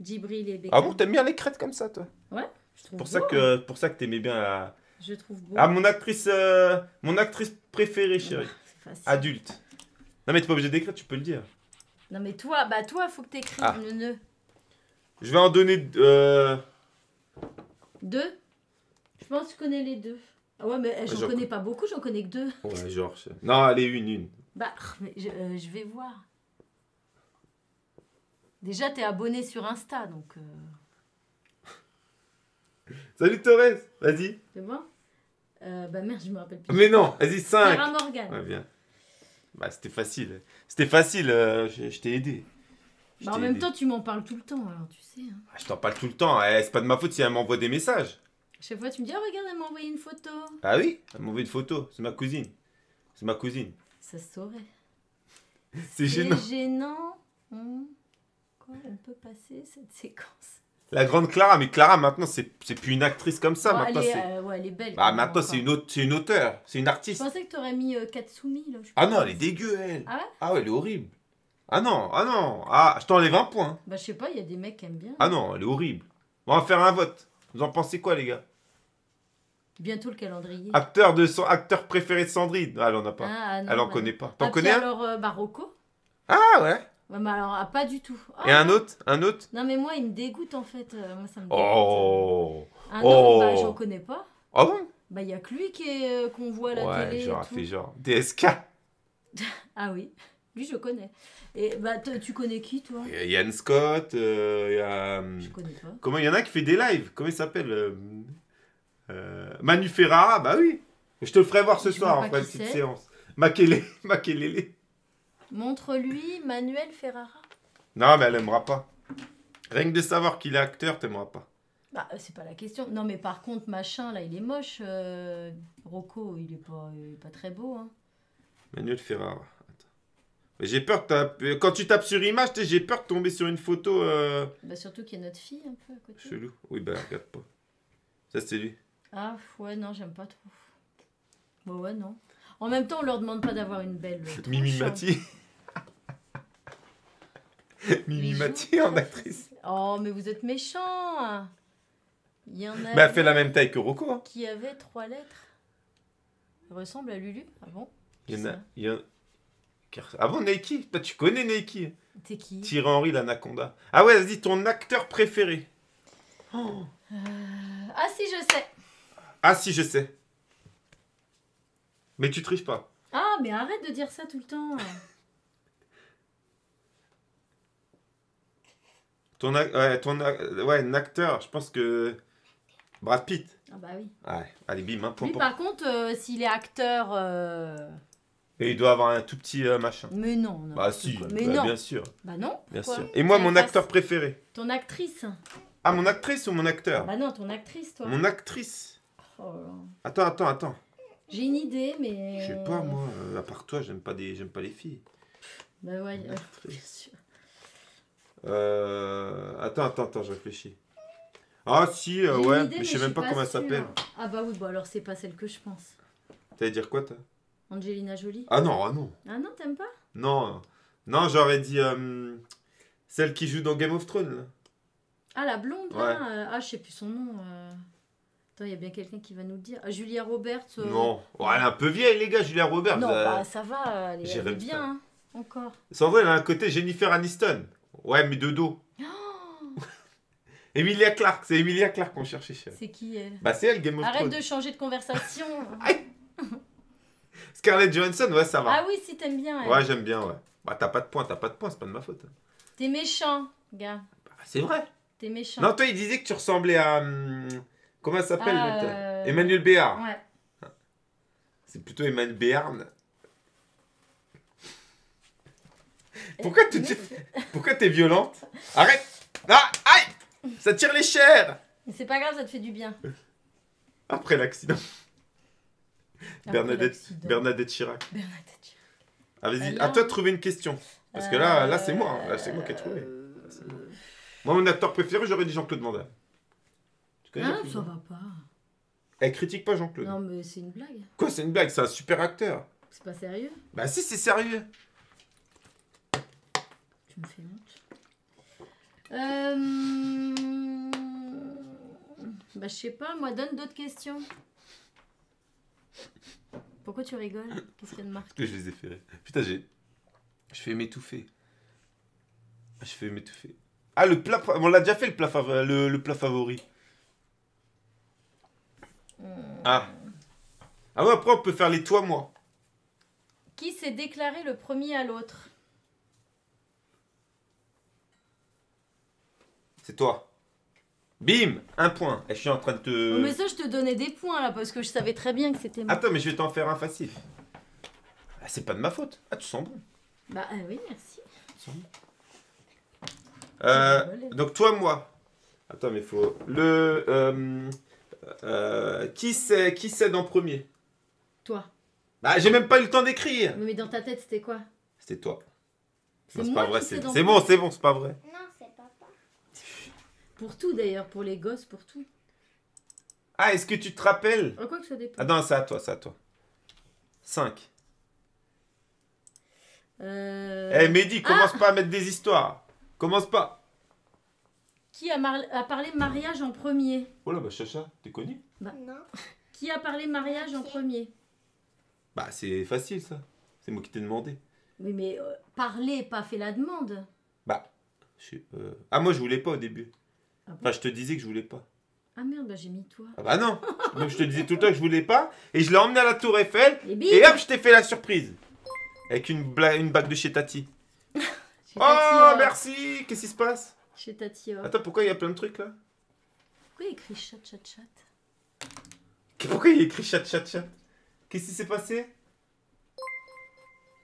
Djibril et Beckham. Ah bon, t'aimes bien les crêtes comme ça, toi Ouais, je trouve Pour ça que, pour ça que t'aimais bien Je trouve beau. Ah, mon actrice, mon actrice préférée, chérie. Ah, c'est facile. Adulte. Non mais t'es pas obligé d'écrire, tu peux le dire. Non mais toi, bah toi, faut que t'écris ah. le nœud. Je vais en donner. Euh... Deux Je pense que je connais les deux. Ah ouais, mais eh, j'en connais pas beaucoup, j'en connais que deux. Ouais, genre. Non, allez, une, une. Bah, mais euh, je, vais voir. Déjà, t'es abonné sur Insta, donc. Euh. Salut Thérèse, vas-y. C'est bon euh, Bah merde, je me rappelle plus. Mais non, vas-y, cinq. Sarah Morgan. Ouais, bien. Bah, c'était facile. C'était facile, je t'ai aidé. Mais bah, en même temps, tu m'en parles tout le temps, alors tu sais. Hein. Ah, je t'en parle tout le temps. Eh, c'est pas de ma faute si elle m'envoie des messages. Chaque fois, tu me dis, oh, regarde, elle m'a envoyé une photo. Ah oui, elle m'a envoyé une photo. C'est ma cousine. C'est ma cousine. Ça se saurait. c'est gênant. gênant. Hmm. Quoi, on peut passer cette séquence. La grande Clara, mais Clara maintenant c'est plus une actrice comme ça. Oh, maintenant, elle, est, euh, elle est belle. Ah, maintenant c'est une, une auteure, c'est une artiste. Je pensais que t'aurais mis euh, Katsumi là. ah non, elle est dégueu elle. Ah ouais Ah ouais, elle est horrible. Ah non, ah non, ah, je t'enlève un point. Bah, je sais pas, il y a des mecs qui aiment bien. Ah non, elle est horrible. On va faire un vote. Vous en pensez quoi, les gars Bientôt le calendrier. Acteur de acteur préféré de Sandrine. Ah, elle en a pas. Ah, elle en bah, connaît pas. T'en connais un alors euh, Ah ouais. Bah, alors, ah, pas du tout. Ah, et un autre Un autre Non, mais moi, il me dégoûte en fait. Euh, moi, ça me dégoûte. Oh Un bah, oh. bah, j'en connais pas. Ah bon Bah, il y a que lui qui euh, qu'on voit à la ouais, télé. Ouais, genre, fait genre. DSK Ah oui, lui, je connais. Et bah, tu connais qui, toi Yann Scott, il y a. Euh, euh, Je connais Comment il y en a qui fait des lives Comment il s'appelle euh, Manu Ferrara, bah oui. Je te le ferai voir ce soir en fait, petite séance. Makelele. Montre-lui Manuel Ferrara. Non, mais elle aimera pas. Rien que de savoir qu'il est acteur, t'aimeras pas. Bah, c'est pas la question. Non, mais par contre, machin, là, il est moche. Rocco, il est pas, pas très beau. Hein. Manuel Ferrara. J'ai peur que quand tu tapes sur image, j'ai peur de tomber sur une photo. Euh, bah surtout qu'il y a notre fille un peu à côté. Chelou. Oui, bah regarde pas. Ça, c'est lui. Ah, ouais, non, j'aime pas trop. Bah ouais, non. En même temps, on leur demande pas d'avoir une belle. Mini Mimi hein. Mati. Mimi Mati en actrice. Oh, mais vous êtes méchants. Il y en a. Bah, elle fait la même taille que Rocco. Hein. Qui avait trois lettres. Elle ressemble à Lulu. Ah Il y en a. Ah bon, Toi, tu connais Nike T'es qui Thierry Henry, l'anaconda. Ah ouais, vas-y, ton acteur préféré. Euh, ah si, je sais. Ah si, je sais. Mais tu triches pas. Ah, mais arrête de dire ça tout le temps. ton, ouais, un acteur, je pense que... Brad Pitt. Ah bah oui. Ouais, allez, bim, hein, point. par contre, euh, s'il est acteur... Euh, et il doit avoir un tout petit euh, machin. Mais non. non bah si, bah, mais bien sûr. Bah non. Bien sûr. Et moi, mon acteur préféré. Ton actrice. Ah, mon actrice ou mon acteur Bah non, ton actrice, toi. Mon actrice. Oh attends, attends, attends. J'ai une idée, mais. Je sais pas, moi, euh, à part toi, j'aime pas, des... pas les filles. Bah ouais, euh, bien sûr. Euh... Attends, attends, attends, je réfléchis. Ah si, ouais, mais, je sais même pas, comment ça s'appelle. Ah bah oui, bah alors c'est pas celle que je pense. T'allais dire quoi, toi Angelina Jolie Ah non, ah non. Ah non, t'aimes pas Non, non, j'aurais dit euh, celle qui joue dans Game of Thrones. Ah, la blonde, là euh, Ah, je sais plus son nom. Euh. Attends, il y a bien quelqu'un qui va nous le dire. Ah, Julia Roberts. Non, elle est un peu vieille, les gars, Julia Roberts. Non, bah, ça va, elle est, elle bien, hein, encore. Sans vrai, elle a un côté Jennifer Aniston. Ouais, mais de dos. Emilia Clarke, c'est Emilia Clarke qu'on cherchait, elle. C'est qui elle Bah, c'est elle, Game of Thrones. Arrête de changer de conversation. Scarlett Johansson, ouais, ça va. Ah oui, si t'aimes bien. Ouais, j'aime bien, ouais. Bah, t'as pas de points, t'as pas de points, c'est pas de ma faute. T'es méchant, gars. Bah, c'est vrai. T'es méchant. Non, toi, il disait que tu ressemblais à. Hum, comment ça s'appelle euh, Emmanuel Béard. Ouais. C'est plutôt Emmanuel Béarn. Pourquoi tu Pourquoi t'es violente Arrête Ah Aïe Ça tire les chairs C'est pas grave, ça te fait du bien. Après l'accident. Bernadette, Bernadette Chirac. Bernadette Ah, y ah à toi de trouver une question. Parce que là, euh, là c'est moi. Hein. Là, c'est moi qui ai trouvé. Euh, moi. mon acteur préféré, j'aurais dit Jean-Claude Van Damme. Ah, ça va pas. Elle critique pas Jean-Claude. Non, mais c'est une blague. Quoi, c'est une blague C'est un super acteur. C'est pas sérieux Bah, si, c'est sérieux. Tu me fais honte. Euh, bah, je sais pas, moi, donne d'autres questions. Pourquoi tu rigoles Qu'est-ce qu'il y a de que je les ai fait Putain, j'ai. Je fais m'étouffer. Je fais m'étouffer. Ah, le plat. On l'a déjà fait le plat, le, plat favori. Hmm. Ah. Ah, ouais, après, on peut faire les toits moi. Qui s'est déclaré le premier à l'autre C'est toi. Bim Un point Et eh, je suis en train de te... Oh, mais ça, je te donnais des points, là, parce que je savais très bien que c'était... Attends, mais je vais t'en faire un facile. Ah, c'est pas de ma faute. Ah, tu sens bon. Bah ah oui, merci. Euh, donc toi, moi. Attends, mais il faut... Le... Euh, euh, qui c'est qui cède en premier Toi. Bah, j'ai même pas eu le temps d'écrire. Mais dans ta tête, c'était quoi C'était toi. C'est pas vrai, c'est bon, c'est bon, c'est pas vrai. Pour tout d'ailleurs, pour les gosses, pour tout. Ah, est-ce que tu te rappelles En quoi que ça Ah non, c'est à toi, c'est à toi. 5. Euh, eh Mehdi, commence ah pas à mettre des histoires. Commence pas. Qui a, parlé mariage en premier Oh là, bah Chacha, t'es connu bah. Non. Qui a parlé mariage en premier Bah c'est facile ça. C'est moi qui t'ai demandé. Oui, mais euh, parler, pas fait la demande. Bah, je, euh, ah moi je voulais pas au début bah je te disais que je voulais pas. Ah merde, bah j'ai mis toi. Ah, bah non Donc je te disais tout le temps que je voulais pas, et je l'ai emmené à la Tour Eiffel, et, hop, je t'ai fait la surprise. Avec une, une bague de chez Tati. oh, merci Qu'est-ce qui se passe Chez Tati. Attends, pourquoi il y a plein de trucs là Pourquoi il écrit chat, chat, chat Pourquoi il écrit chat, chat, chat Qu'est-ce qui s'est passé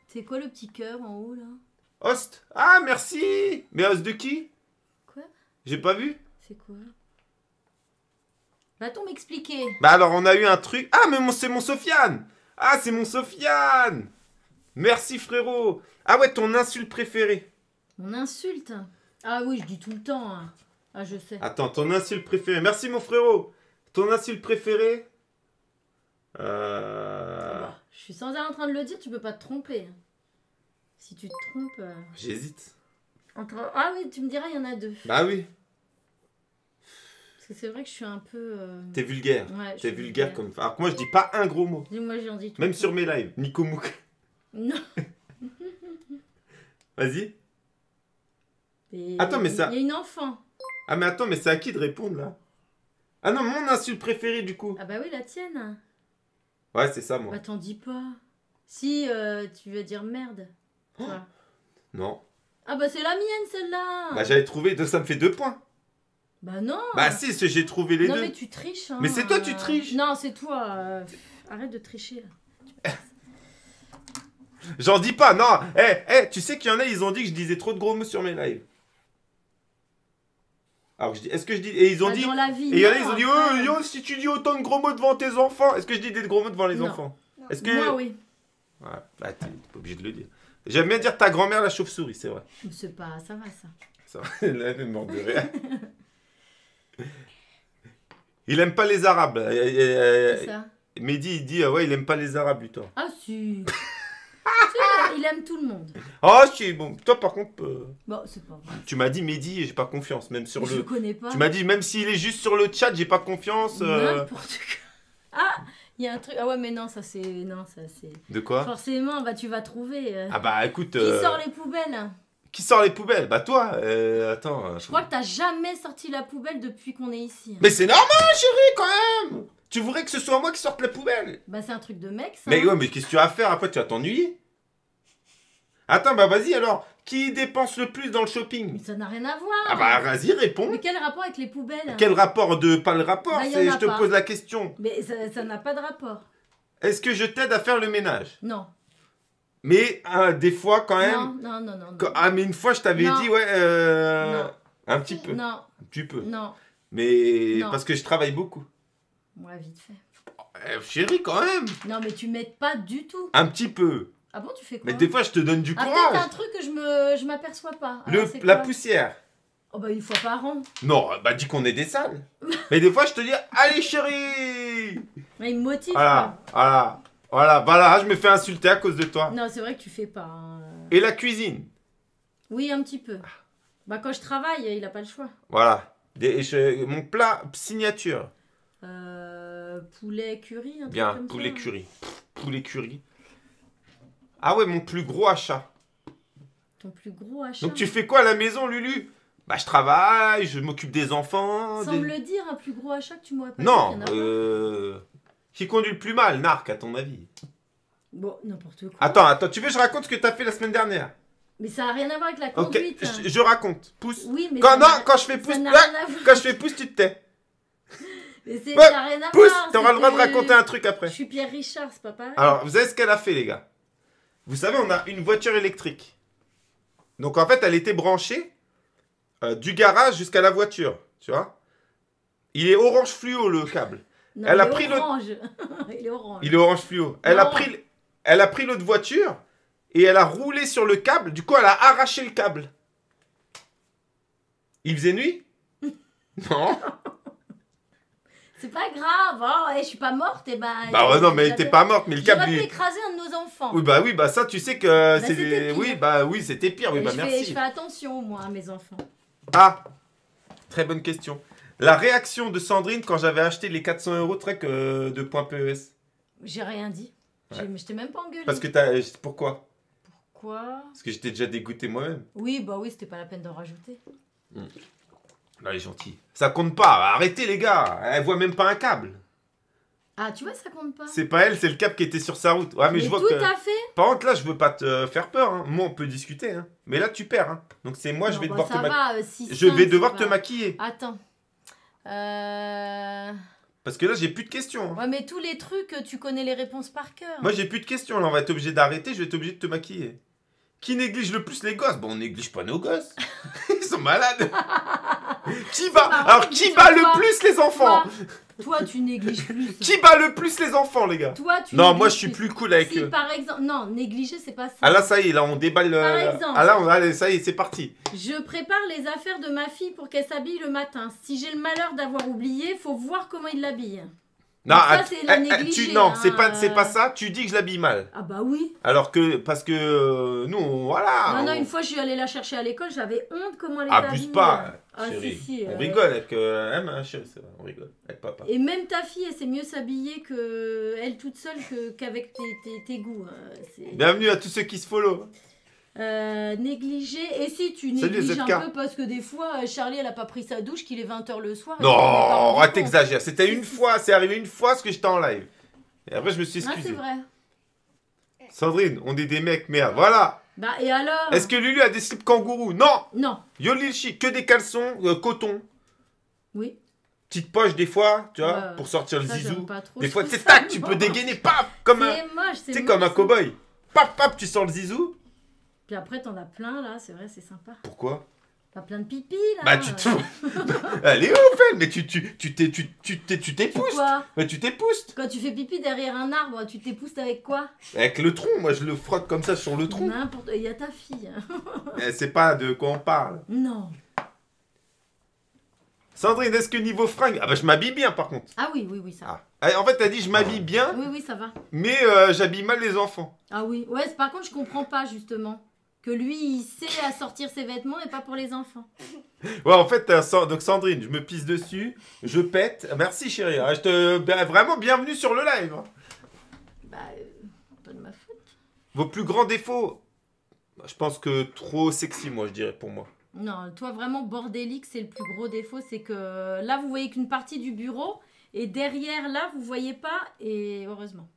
C'est quoi le petit cœur en haut là Host Ah, merci Mais host de qui Quoi J'ai pas vu c'est quoi Va-t-on m'expliquer Bah alors on a eu un truc. Ah mais c'est mon Sofiane Ah c'est mon Sofiane Merci frérot Ah ouais ton insulte préférée Mon insulte Ah oui je dis tout le temps. Hein. Ah je sais. Attends ton insulte préférée. Merci mon frérot Ton insulte préférée euh... Ah bah, je suis sans arrêt en train de le dire, tu peux pas te tromper. Hein. Si tu te trompes... Euh, J'hésite. Entre... Ah oui, tu me diras, il y en a deux. Bah oui c'est vrai que je suis un peu. Euh, T'es vulgaire. T'es vulgaire, vulgaire, comme. Alors que moi, je dis pas un gros mot. dis moi, j'en dis tout Même sur mes lives. Nico Mouk. Non. Vas-y. Attends, mais ça. Il y a une enfant. Ah, mais attends, mais c'est à qui de répondre là Ah non, mon insulte préférée du coup. Ah, bah oui, la tienne. Ouais, c'est ça, moi. Bah, t'en dis pas. Si, euh, tu veux dire merde. Non. Ah, bah c'est la mienne celle-là. Bah, j'avais trouvé, ça me fait deux points. Bah non Bah si, c'est- j'ai trouvé les deux. non, mais tu triches. Hein. Mais c'est toi, tu triches. Non, c'est toi. Euh, arrête de tricher. J'en dis pas, non Eh, eh, tu sais qu'il y en a, ils ont dit que je disais trop de gros mots sur mes lives. Alors, je dis, est-ce que je dis... Et ils ont bah, dit... Dans la vie. Et il y en a, ils ont dit, oh, si tu dis autant de gros mots devant tes enfants, est-ce que je dis des gros mots devant les enfants Non. que... Moi, oui. Ouais, bah, t'es pas obligé de le dire. J'aime bien dire ta grand-mère la chauve-souris, c'est vrai. C'est pas. Ça va, ça. Ça, elle est morte de rire. Il aime pas les Arabes. Euh, euh, euh, c'est ça. Mehdi, il dit, ouais, il aime pas les Arabes, toi Ah, si. il aime tout le monde. Ah, si, bon, toi, par contre. bon, c'est pas vrai. Tu m'as dit Mehdi, j'ai pas confiance, même sur je le. Je connais pas. Tu m'as dit, même s'il est juste sur le chat, j'ai pas confiance. quoi. Ah! Il y a un truc. Ah ouais, mais non, ça c'est. Non, ça c'est. De quoi Forcément, bah tu vas trouver. Ah bah écoute. Qui sort les poubelles hein qui sort les poubelles Bah toi euh, Attends. Euh, je crois que t'as jamais sorti la poubelle depuis qu'on est ici. Hein. Mais c'est normal, chérie, quand même Tu voudrais que ce soit moi qui sorte la poubelle Bah c'est un truc de mec, ça. Mais hein. ouais, mais qu'est-ce que tu vas faire Après, tu vas t'ennuyer. Attends, bah vas-y alors. Qui dépense le plus dans le shopping Mais ça n'a rien à voir. Ah bah vas-y, réponds. Mais quel rapport avec les poubelles Quel rapport de... Pas le rapport, bah, je te pose la question. Mais ça n'a pas de rapport. Est-ce que je t'aide à faire le ménage Non. Mais euh, des fois, quand même. Non, non, non. non, Ah, mais une fois, je t'avais dit, ouais. Euh... Un petit peu. Non. Un petit peu. Non. Mais parce que je travaille beaucoup. Moi, vite fait. Eh, chérie, quand même. Non, mais tu m'aides pas du tout. Un petit peu. Ah bon, tu fais quoi Mais des fois, je te donne du ah, être un truc que je me, m'aperçois pas. la poussière. Oh bah une fois par an. Non, bah dis qu'on est des sales. mais des fois, je te dis, allez chérie. Mais il me motive. Voilà, voilà. Voilà, voilà, ah, je me fais insulter à cause de toi. Non, c'est vrai que tu fais pas. Hein. Et la cuisine Oui, un petit peu. Bah, quand je travaille, il n'a pas le choix. Voilà. mon plat signature. Euh, poulet curry, un Bien, poulet hein. curry. Poulet curry. Ah ouais, mon plus gros achat. Ton plus gros achat. Donc tu fais quoi à la maison, Lulu Bah je travaille, je m'occupe des enfants. Sans me le dire, un plus gros achat que tu m'aurais pas dit, Non, euh, qui conduit le plus mal, Narc, à ton avis Bon, n'importe quoi. Attends, attends, tu veux que je raconte ce que as fait la semaine dernière mais ça n'a rien à voir avec la conduite. Hein. Je, raconte. Pousse. Oui, mais quand, quand je fais pousse, quand je fais tu te tais. Mais c'est n'a rien à pousse, Tu T'auras le droit de raconter un truc après. Je suis Pierre Richard, c'est pas pareil. Alors, vous savez ce qu'elle a fait, les gars Vous savez, on a une voiture électrique. Donc, en fait, elle était branchée euh, du garage jusqu'à la voiture, tu vois Il est orange fluo, le câble elle il a est pris orange. il est orange. Il est orange fluo. Elle a pris, elle a pris l'autre voiture et elle a roulé sur le câble. Du coup, elle a arraché le câble. Il faisait nuit Non. C'est pas grave, hein. eh, je suis pas morte, et eh ben, bah. Bah ouais, non, mais t'es pas morte, mais le câble. un de nos enfants. Oui, bah oui, bah ça, tu sais que bah, c'est. Oui, bah oui, c'était pire, oui, eh, bah je fais attention, moi, à mes enfants. Ah, très bonne question. La réaction de Sandrine quand j'avais acheté les 400 euros trek euh, de point PES. J'ai rien dit. Je t'ai même pas engueulé. Parce que t'as. Euh, pourquoi Pourquoi Parce que j'étais déjà dégoûté moi-même. Oui, bah oui, c'était pas la peine d'en rajouter. Hmm. Là, est gentil. Ça compte pas. Arrêtez, les gars. Elle voit même pas un câble. Ah, tu vois, ça compte pas. C'est pas elle, c'est le câble qui était sur sa route. mais, je vois tout à fait. Par contre, là, je veux pas te euh, faire peur. Hein. Moi, on peut discuter. Hein. Mais là, tu perds. Hein. Donc, c'est moi, je vais bah, devoir te maquiller. je vais devoir te maquiller. Attends. Euh... Parce que là, j'ai plus de questions. Hein. Ouais, mais tous les trucs, tu connais les réponses par cœur. Moi, j'ai plus de questions. Là, on va être obligé d'arrêter. Je vais être obligé de te maquiller. Qui néglige le plus les gosses Bon, on néglige pas nos gosses. Ils sont malades. qui bat Alors, qui bat le plus les enfants toi, tu négliges plus. qui bat le plus les enfants, les gars Toi, tu Non, moi, je suis plus cool avec si, par exemple, non, négliger, c'est pas ça. Ah là, ça y est, là, on déballe. Euh, par exemple. Ah là, on, ça y est, c'est parti. Je prépare les affaires de ma fille pour qu'elle s'habille le matin. Si j'ai le malheur d'avoir oublié, faut voir comment il l'habille. Non, ah, c'est ah, ah, non, c'est pas, hein, c'est pas euh. ça. Tu dis que je l'habille mal. Ah bah oui. Alors que parce que euh, nous, voilà. Non, non, une fois, je suis allée la chercher à l'école, j'avais honte comment elle était Abuse pas, ah, chérie. on euh. rigole avec euh, un hein, vrai, on rigole avec papa. Et même ta fille, elle sait mieux s'habiller que elle toute seule que qu'avec tes, tes, goûts. Hein, Bienvenue à tous ceux qui se follow. Euh, négligé Et si tu négliges un peu, parce que des fois, euh, Charlie, elle a pas pris sa douche, qu'il est 20h le soir. Non, t'exagères. C'était une fois, c'est arrivé une fois ce que j'étais en live. Et après, je me suis excusé. Ah, c'est vrai. Sandrine, on est des mecs, merde. Voilà. Bah, et alors Est-ce que Lulu a des slips kangourous Non Non. Yolilchi que des caleçons euh, coton. Oui. Petite poche des fois, tu vois, pour sortir le zizou. des fois, c'est tac, tu peux dégainer, paf, comme un, c'est comme un cow-boy. Paf, paf, tu sors le zizou, après, t'en as plein, là, c'est vrai, c'est sympa. Pourquoi T'as plein de pipi, là. Bah, tu te. Elle est ouf, mais tu t'époustes. Tu, tu, tu, tu, tu, Mais tu Quand tu fais pipi derrière un arbre, tu t'époustes avec quoi Avec le tronc, moi je le frotte comme ça sur le tronc. N'importe. Il y a ta fille. Hein. Eh, c'est pas de quoi on parle. Non. Sandrine, est-ce que niveau fringue. Ah bah, je m'habille bien par contre. Ah oui, oui, oui, ça ah. eh, En fait, t'as dit je m'habille bien. Oui, oui, ça va. Mais euh, j'habille mal les enfants. Ah oui. Ouais, par contre, je comprends pas justement que lui, il sait à sortir ses vêtements et pas pour les enfants. Ouais, en fait, donc Sandrine, je me pisse dessus, je pète. Merci chérie, hein, je te... Ben, vraiment bienvenue sur le live. Hein. Bah, euh, pas de ma faute. Vos plus grands défauts bah, Je pense que trop sexy, moi, je dirais, pour moi. Non, toi, vraiment, bordélique, c'est le plus gros défaut. C'est que là, vous voyez qu'une partie du bureau, et derrière, là, vous voyez pas, et heureusement.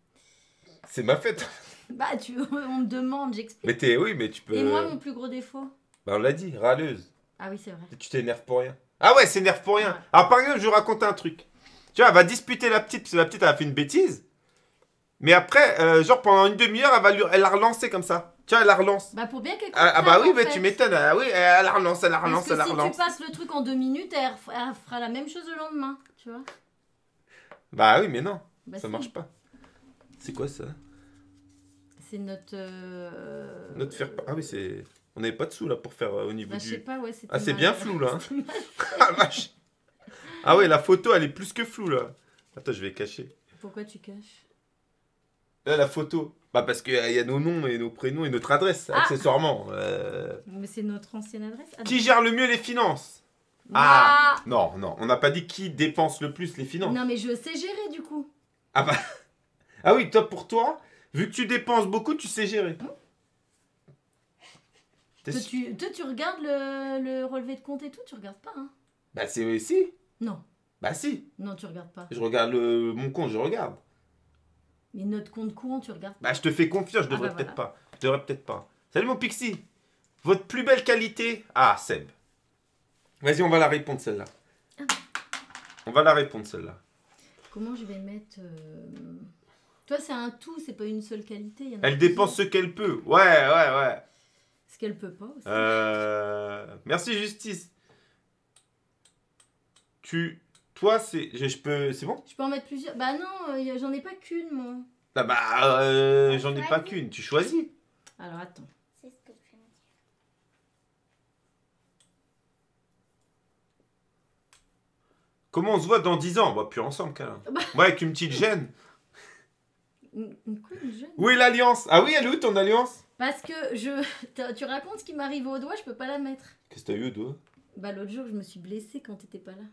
C'est ma fête Bah, tu, on me demande, j'explique. Mais t'es, oui, mais tu peux. Et moi, mon plus gros défaut Bah, on l'a dit, râleuse. Ah oui, c'est vrai. Tu t'énerves pour rien. Ah ouais, s'énerve pour rien. Alors, par exemple, je vais raconter un truc. Tu vois, elle va disputer la petite, parce que la petite, elle a fait une bêtise. Mais après, euh, genre, pendant une demi-heure, elle, va elle la relancer comme ça. Tu vois, elle la relance. Bah pour bien quelque chose. Ah, ah bah oui, mais tu m'étonnes. Ah oui, elle la relance, elle la relance, elle la relance. Si tu passes le truc en deux minutes, elle, fera la même chose le lendemain, tu vois. Bah oui, mais non, bah ça marche pas. C'est quoi ça c'est notre. Euh, notre faire. Ah oui, c'est. On n'avait pas de sous là pour faire euh, au niveau bah, du. pas, ouais, Ah, c'est bien flou là. Hein. Ah, ah, ouais, la photo elle est plus que floue là. Attends, je vais cacher. Pourquoi tu caches la photo. Bah, parce qu'il y a nos noms et nos prénoms et notre adresse, ah. accessoirement. Euh. Mais c'est notre ancienne adresse. Ah, qui gère le mieux les finances ah, Non, non, on n'a pas dit qui dépense le plus les finances. Non, mais je sais gérer du coup. Ah bah. Ah oui, top pour toi, Vu que tu dépenses beaucoup, tu sais gérer. Hein toi tu, regardes le, relevé de compte et tout, tu regardes pas, hein Bah, c'est euh, si. Non. Bah, si. Non, tu regardes pas. Je regarde mon compte, je regarde. Mais notre compte courant, tu regardes pas. Bah, je te fais confiance, je ah, devrais bah, peut-être pas. Je devrais peut-être pas. Salut, mon Pixie. Votre plus belle qualité Ah, Seb. Vas-y, on va la répondre, celle-là. Ah. On va la répondre, celle-là. Comment je vais mettre. Euh, toi, c'est un tout, c'est pas une seule qualité. elle dépense ce qu'elle peut. Ouais, ouais, ouais. Ce qu'elle peut pas aussi. Euh, merci, Justice. Tu. Toi, c'est. Je, peux. C'est bon Je peux en mettre plusieurs. Bah non, euh, j'en ai pas qu'une, moi. Ah bah bah, j'en ai pas qu'une. Tu choisis. Alors attends. C'est ce que je dire. Comment on se voit dans 10 ans On bah, va plus ensemble, quand bah. Ouais, avec une petite gêne. Oui Où est l'alliance Ah oui, elle est où ton alliance Parce que je. Tu racontes ce qui m'arrive au doigt, je peux pas la mettre. Qu'est-ce que t'as eu au doigt Bah l'autre jour, je me suis blessée quand t'étais pas là.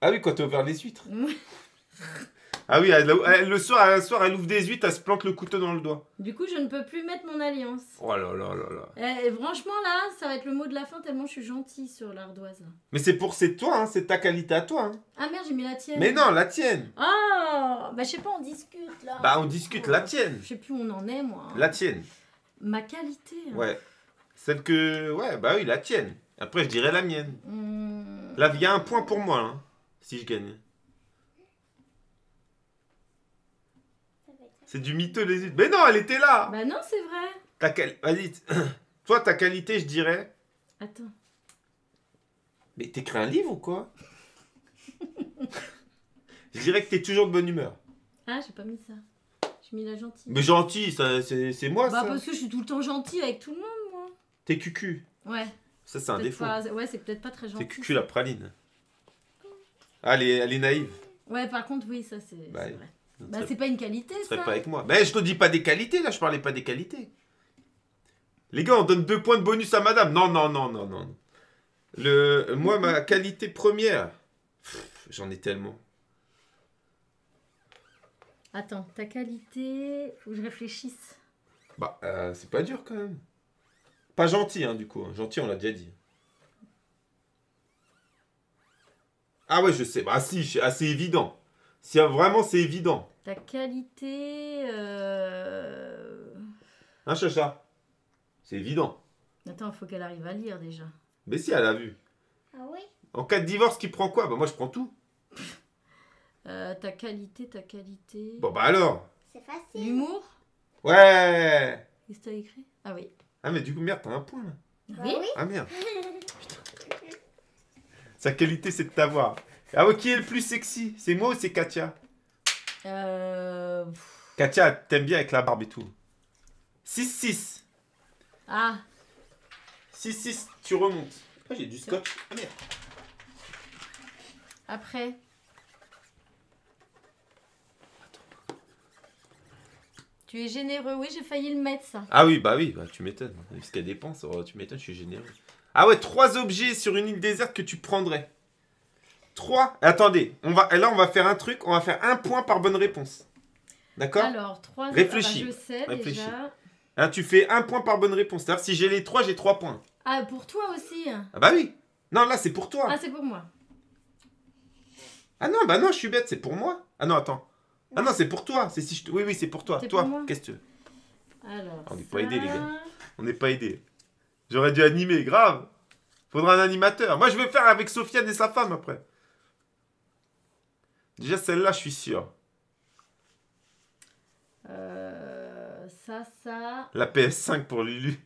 Ah oui, quand t'as ouvert les huîtres. Ah oui, elle, le soir, soir, elle ouvre des huit, elle se plante le couteau dans le doigt. Du coup, je ne peux plus mettre mon alliance. Oh là là là là. Eh, et franchement, là, ça va être le mot de la fin tellement je suis gentille sur l'ardoise. Mais c'est pour c'est toi, hein, c'est ta qualité à toi. Hein. Ah merde, j'ai mis la tienne. Mais non, la tienne. Ah, bah je sais pas, on discute là. Bah on discute, la tienne. Je sais plus où on en est, moi. Hein. La tienne. Ma qualité. Ouais. Celle que. Ouais, bah oui, la tienne. Après, je dirais la mienne. Hmm. Là, il y a un point pour moi, si je gagne. C'est du mytho les huîtres. Mais non, elle était là Bah non, c'est vrai. Ta Vas-y. Toi, ta qualité, je dirais. Attends. Mais t'écris un livre ou quoi Je dirais que t'es toujours de bonne humeur. Ah, j'ai pas mis ça. J'ai mis la gentille. Mais gentille, ça, c'est c'est moi bah ça. parce que je suis tout le temps gentille avec tout le monde. moi. T'es cucu. Ouais. Ça, c'est un défaut. ouais, c'est peut-être pas très gentil. T'es cucu la praline. Ah, elle est, naïve. Ouais, par contre, oui, ça c'est bah vrai. Bah, c'est pas une qualité, ça. pas avec moi. Mais je te dis pas des qualités, là, je parlais pas des qualités. Les gars, on donne deux points de bonus à madame. Non, non, non, non, non. Le... Moi, ma qualité première, j'en ai tellement. Attends, ta qualité, faut que je réfléchisse. Bah, euh, c'est pas dur quand même. Pas gentil, hein, du coup. Gentil, on l'a déjà dit. Ah ouais, je sais. Bah, si, ah, c'est assez évident vraiment c'est évident. Ta qualité. Euh... Un hein, chacha. C'est évident. Attends, il faut qu'elle arrive à lire déjà. Mais si, elle a vu. Ah oui En cas de divorce, qui prend quoi Bah moi, je prends tout. Euh, ta qualité, ta qualité. Bon bah alors C'est facile. L'humour Ouais Qu'est-ce que t'as écrit Ah oui. Ah mais du coup, merde, t'as un point là. Ah bah oui Ah merde. Sa qualité, c'est de t'avoir. Ah ouais, qui est le plus sexy C'est moi ou c'est Katia Euh. Katia, t'aimes bien avec la barbe et tout. 6-6. Ah. 6-6, tu remontes. Ah, j'ai du scotch. Ah merde. Après. Attends. Tu es généreux, oui, j'ai failli le mettre ça. Ah oui, bah oui, bah tu m'étonnes. Parce qu'elle dépense, oh, tu m'étonnes, je suis généreux. Ah ouais, trois objets sur une île déserte que tu prendrais. 3. Attendez, on va, là, on va faire un truc. On va faire un point par bonne réponse. D'accord Alors, 3. Ah, bah, Réfléchis. Déjà. Hein, tu fais un point par bonne réponse. si j'ai les 3, j'ai 3 points. Ah, pour toi aussi Ah, bah oui. Non, là, c'est pour toi. Ah, c'est pour moi. Ah non, bah non, je suis bête, c'est pour moi. Ah non, attends. Ah non, c'est pour toi. C'est si je... Oui, oui, c'est pour toi. Toi, qu'est-ce que tu veux Alors, On n'est pas aidé, les gars. On n'est pas aidé. J'aurais dû animer, grave. Faudra un animateur. Moi, je vais faire avec Sofiane et sa femme après. Déjà, celle-là, je suis sûr. Euh, ça, ça. La PS5 pour Lulu.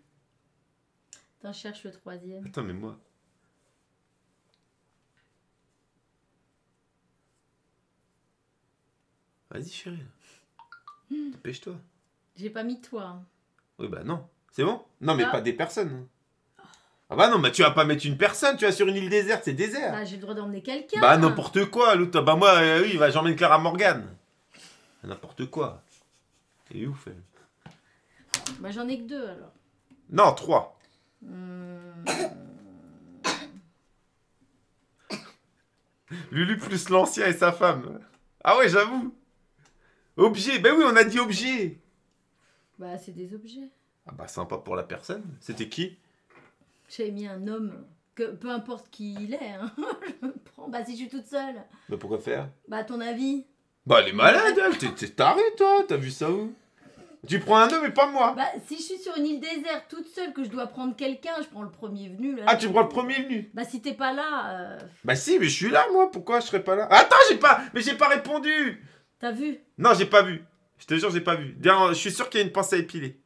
Attends, cherche le troisième. Attends, mais moi. Vas-y, chérie. Hmm. Dépêche-toi. J'ai pas mis toi. Hein. Oui, bah non. C'est bon Non, mais ah. pas des personnes. Hein. Ah bah non, bah tu vas pas mettre une personne, tu vas sur une île déserte, c'est désert. Bah j'ai le droit d'emmener quelqu'un. Bah n'importe quoi, l'autre. Bah moi, euh, oui, bah, j'emmène Clara Morgan. N'importe quoi. et ouf, elle. Bah j'en ai que deux alors. Non, trois. Hmm. Lulu plus l'ancien et sa femme. Ah ouais, j'avoue. Objet, bah oui, on a dit objet. Bah c'est des objets. Ah bah sympa pour la personne. C'était qui j'avais mis un homme, que, peu importe qui il est, hein. je me prends. Bah, si je suis toute seule. Bah, pourquoi faire Bah, ton avis Bah, elle est malade, elle. T'es taré, toi. T'as vu ça où tu prends un homme et pas moi. Bah, si je suis sur une île déserte toute seule que je dois prendre quelqu'un, je prends le premier venu là. Ah, tu prends le premier venu. Bah si t'es pas là. Euh, bah si, mais je suis là moi. Pourquoi je serais pas là Attends, j'ai pas. Mais j'ai pas répondu. T'as vu Non, j'ai pas vu. Je te jure, j'ai pas vu. Je suis sûr qu'il y a une pince à épiler.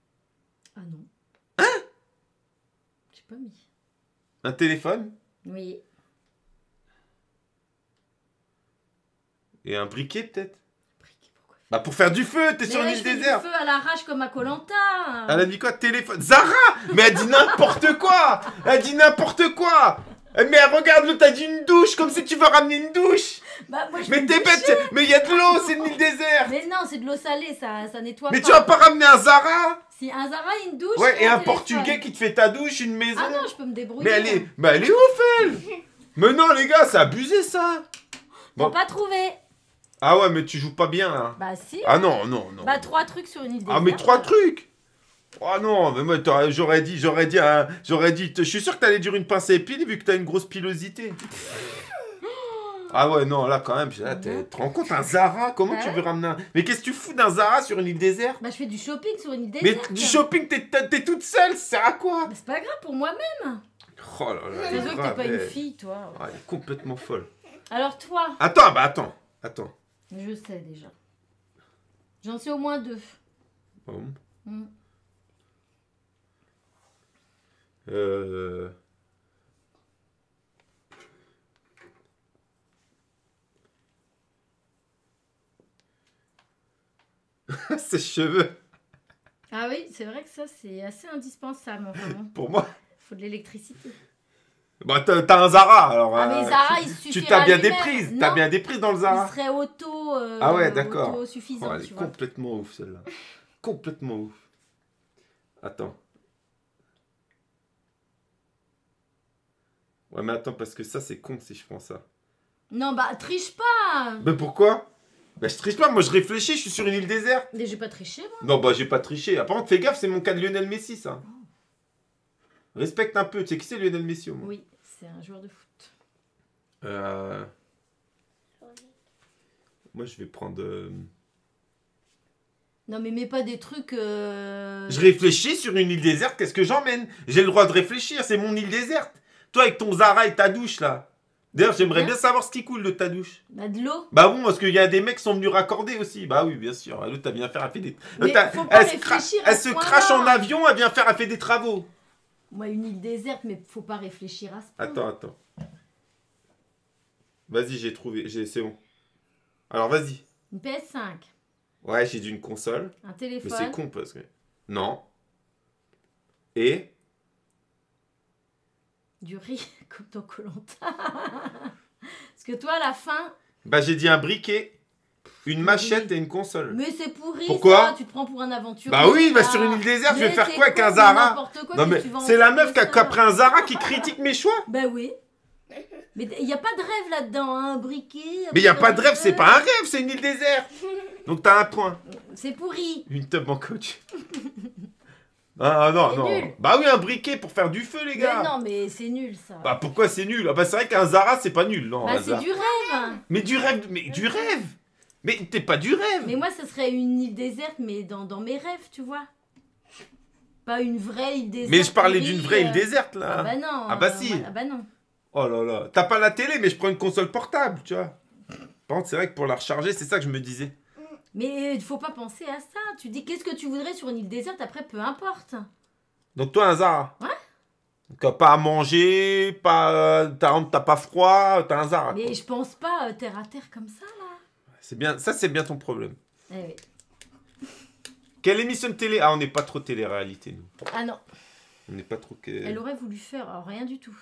Un téléphone Oui. Et un briquet peut-être Briquet, pourquoi Bah pour faire du feu, t'es sur une île déserte. feu à la comme à Colanta. Elle a dit quoi Téléphone. Zara Mais elle dit n'importe quoi Elle dit n'importe quoi eh, mais regarde, t'as dit une douche, comme si tu veux ramener une douche Bah moi je Mais t'es bête, mais y'a y a de l'eau, c'est une île désert Mais non, c'est de l'eau salée, ça, ça nettoie Mais tu vas pas ramener un Zara Si, un Zara, une douche Ouais, et un Portugais qui te fait ta douche, une maison Ah non, je peux me débrouiller Mais elle est, bah, elle est ouf, elle Mais non, les gars, c'est abusé, ça Bon, pas trouvé Ah ouais, mais tu joues pas bien, là hein. Bah si Ah hein. non, non, non Bah trois trucs sur une île Ah mais trois trucs Oh non, mais moi j'aurais dit, j'aurais dit, j'aurais dit, je suis sûr que t'allais dire une pince épine vu que t'as une grosse pilosité. ah ouais, non, là quand même, tu te rends compte, un Zara, comment tu veux ramener un... Mais qu'est-ce que tu fous d'un Zara sur une île déserte Bah je fais du shopping sur une île déserte. Mais du shopping, t'es toute seule, ça à quoi Bah c'est pas grave pour moi-même. Oh là là, que t'es pas une fille, toi. Ah, elle complètement folle. Alors toi Attends, bah attends, attends. Je sais déjà. J'en sais au moins deux. Bon. Mm. Euh, ses cheveux. Ah oui, c'est vrai que ça, c'est assez indispensable. Vraiment. Pour moi. Faut de l'électricité. Bah, t'as un Zara alors. Ah, mais euh, Zara, tu, il suffit. Tu t'as bien des prises. T'as bien des prises dans le Zara. Il serait auto. Euh, ah ouais, d'accord. Oh, complètement ouf celle-là. complètement ouf. Attends. Ouais, mais attends, parce que ça, c'est con si je prends ça. Non, bah triche pas Mais pourquoi Bah je triche pas, moi je réfléchis, je suis sur une île déserte. Mais j'ai pas triché, moi. Non, bah j'ai pas triché. Apparemment, fais gaffe, c'est mon cas de Lionel Messi, ça. Respecte un peu, tu sais qui c'est Lionel Messi au moins Oui, c'est un joueur de foot. Euh, moi, je vais prendre. Euh, non, mais mets pas des trucs. Euh, je réfléchis sur une île déserte, qu'est-ce que j'emmène J'ai le droit de réfléchir, c'est mon île déserte. Toi, avec ton Zara et ta douche, là. D'ailleurs, j'aimerais bien savoir ce qui coule de ta douche. Bah, de l'eau. Bah, bon, parce qu'il y a des mecs qui sont venus raccorder aussi. Bah, oui, bien sûr. L'autre, t'as bien faire à des. Mais elle, se crache en avion, elle vient faire à des travaux. Moi, une île déserte, mais faut pas réfléchir à ce point. Attends, attends. Vas-y, j'ai trouvé. C'est bon. Alors, vas-y. Une PS5. Ouais, j'ai d'une une console. Un téléphone. Mais c'est con parce que. Non. Et du riz comme dans Colanta. Parce que toi, à la fin. Bah, j'ai dit un briquet. Une machette et une console. Mais c'est pourri. Pourquoi Tu te prends pour un aventure Bah oui, sur une île déserte, je vais faire quoi avec un Zara mais c'est la meuf qui a pris un Zara qui critique mes choix. Bah oui. Mais il n'y a pas de rêve là-dedans, hein, un briquet. mais il n'y a pas de rêve, c'est pas un rêve, c'est une île déserte. Donc t'as un point. C'est pourri. Une teub en coach. Ah, ah, non, non. Bah oui, un briquet pour faire du feu, les gars. Mais non, mais c'est nul ça. Bah pourquoi c'est nul Ah bah c'est vrai qu'un Zara, c'est pas nul, non. Bah c'est du rêve. Mais du rêve, mais du rêve. Mais t'es pas du rêve. Mais moi, ça serait une île déserte, mais dans, dans mes rêves, tu vois. Pas une vraie île déserte. Mais je parlais d'une vraie île euh, déserte là. Ah bah non. Ah bah si. ah bah non. Oh là là. T'as pas la télé, mais je prends une console portable, tu vois. Par contre, c'est vrai que pour la recharger, c'est ça que je me disais. Mais il faut pas penser à ça. Tu dis qu'est-ce que tu voudrais sur une île déserte, après peu importe. Donc toi, un zara Ouais. Donc, pas à manger, pas, euh, t'as, pas froid, euh, t'as un zara. Mais je pense pas euh, terre à terre comme ça là. C'est bien, ça c'est bien ton problème. Eh oui. Quelle émission de télé Ah, on n'est pas trop télé-réalité, nous. Ah non. On n'est pas trop. Elle aurait voulu faire rien du tout.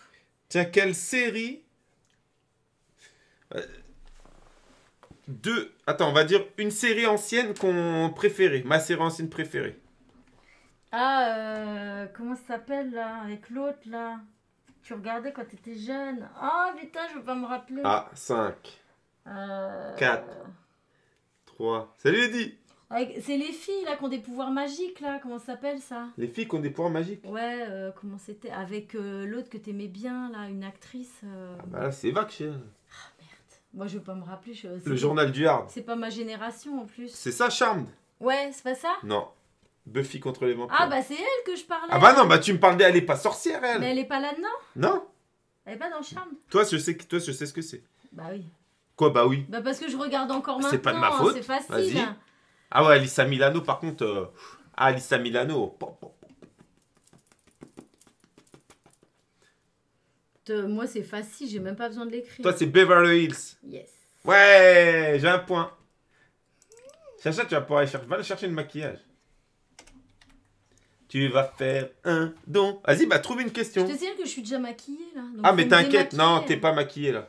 Tiens, quelle série deux. Attends, on va dire une série ancienne qu'on préférait. Ma série ancienne préférée. Ah, euh, comment ça s'appelle là Avec l'autre là Tu regardais quand t'étais jeune. Ah putain, je veux pas me rappeler. Ah, 5. Euh, quatre, 4. 3. Salut Eddie c'est les filles là qui ont des pouvoirs magiques là, comment ça s'appelle ça Les filles qui ont des pouvoirs magiques Ouais, euh, comment c'était Avec l'autre que t'aimais bien là, une actrice. Ah bah là c'est hein. Moi, je veux pas me rappeler. Je... Le journal du Hard. C'est pas ma génération en plus. C'est ça, Charmed Ouais, c'est pas ça Non. Buffy contre les vampires. Ah, bah c'est elle que je parlais. Ah, bah non, bah tu me parlais, elle est pas sorcière, elle. Mais elle est pas là-dedans Non. Elle est pas dans Charmed. Toi, je sais, toi, je sais ce que c'est. Bah oui. Quoi, bah oui Bah parce que je regarde encore maintenant. C'est pas de ma hein, faute. c'est facile. Hein. Ah ouais, Alissa Milano, par contre. Ah, euh, Alissa Milano. Pom, Euh, moi, c'est facile, j'ai même pas besoin de l'écrire. Toi, c'est Beverly Hills. Yes. Ouais, j'ai un point. Chacha, tu vas pouvoir aller chercher. Va chercher le maquillage. Tu vas faire un don. Vas-y, bah trouve une question. Je te dis que je suis déjà maquillée là. ah, mais t'inquiète, non, t'es hein. pas maquillée là.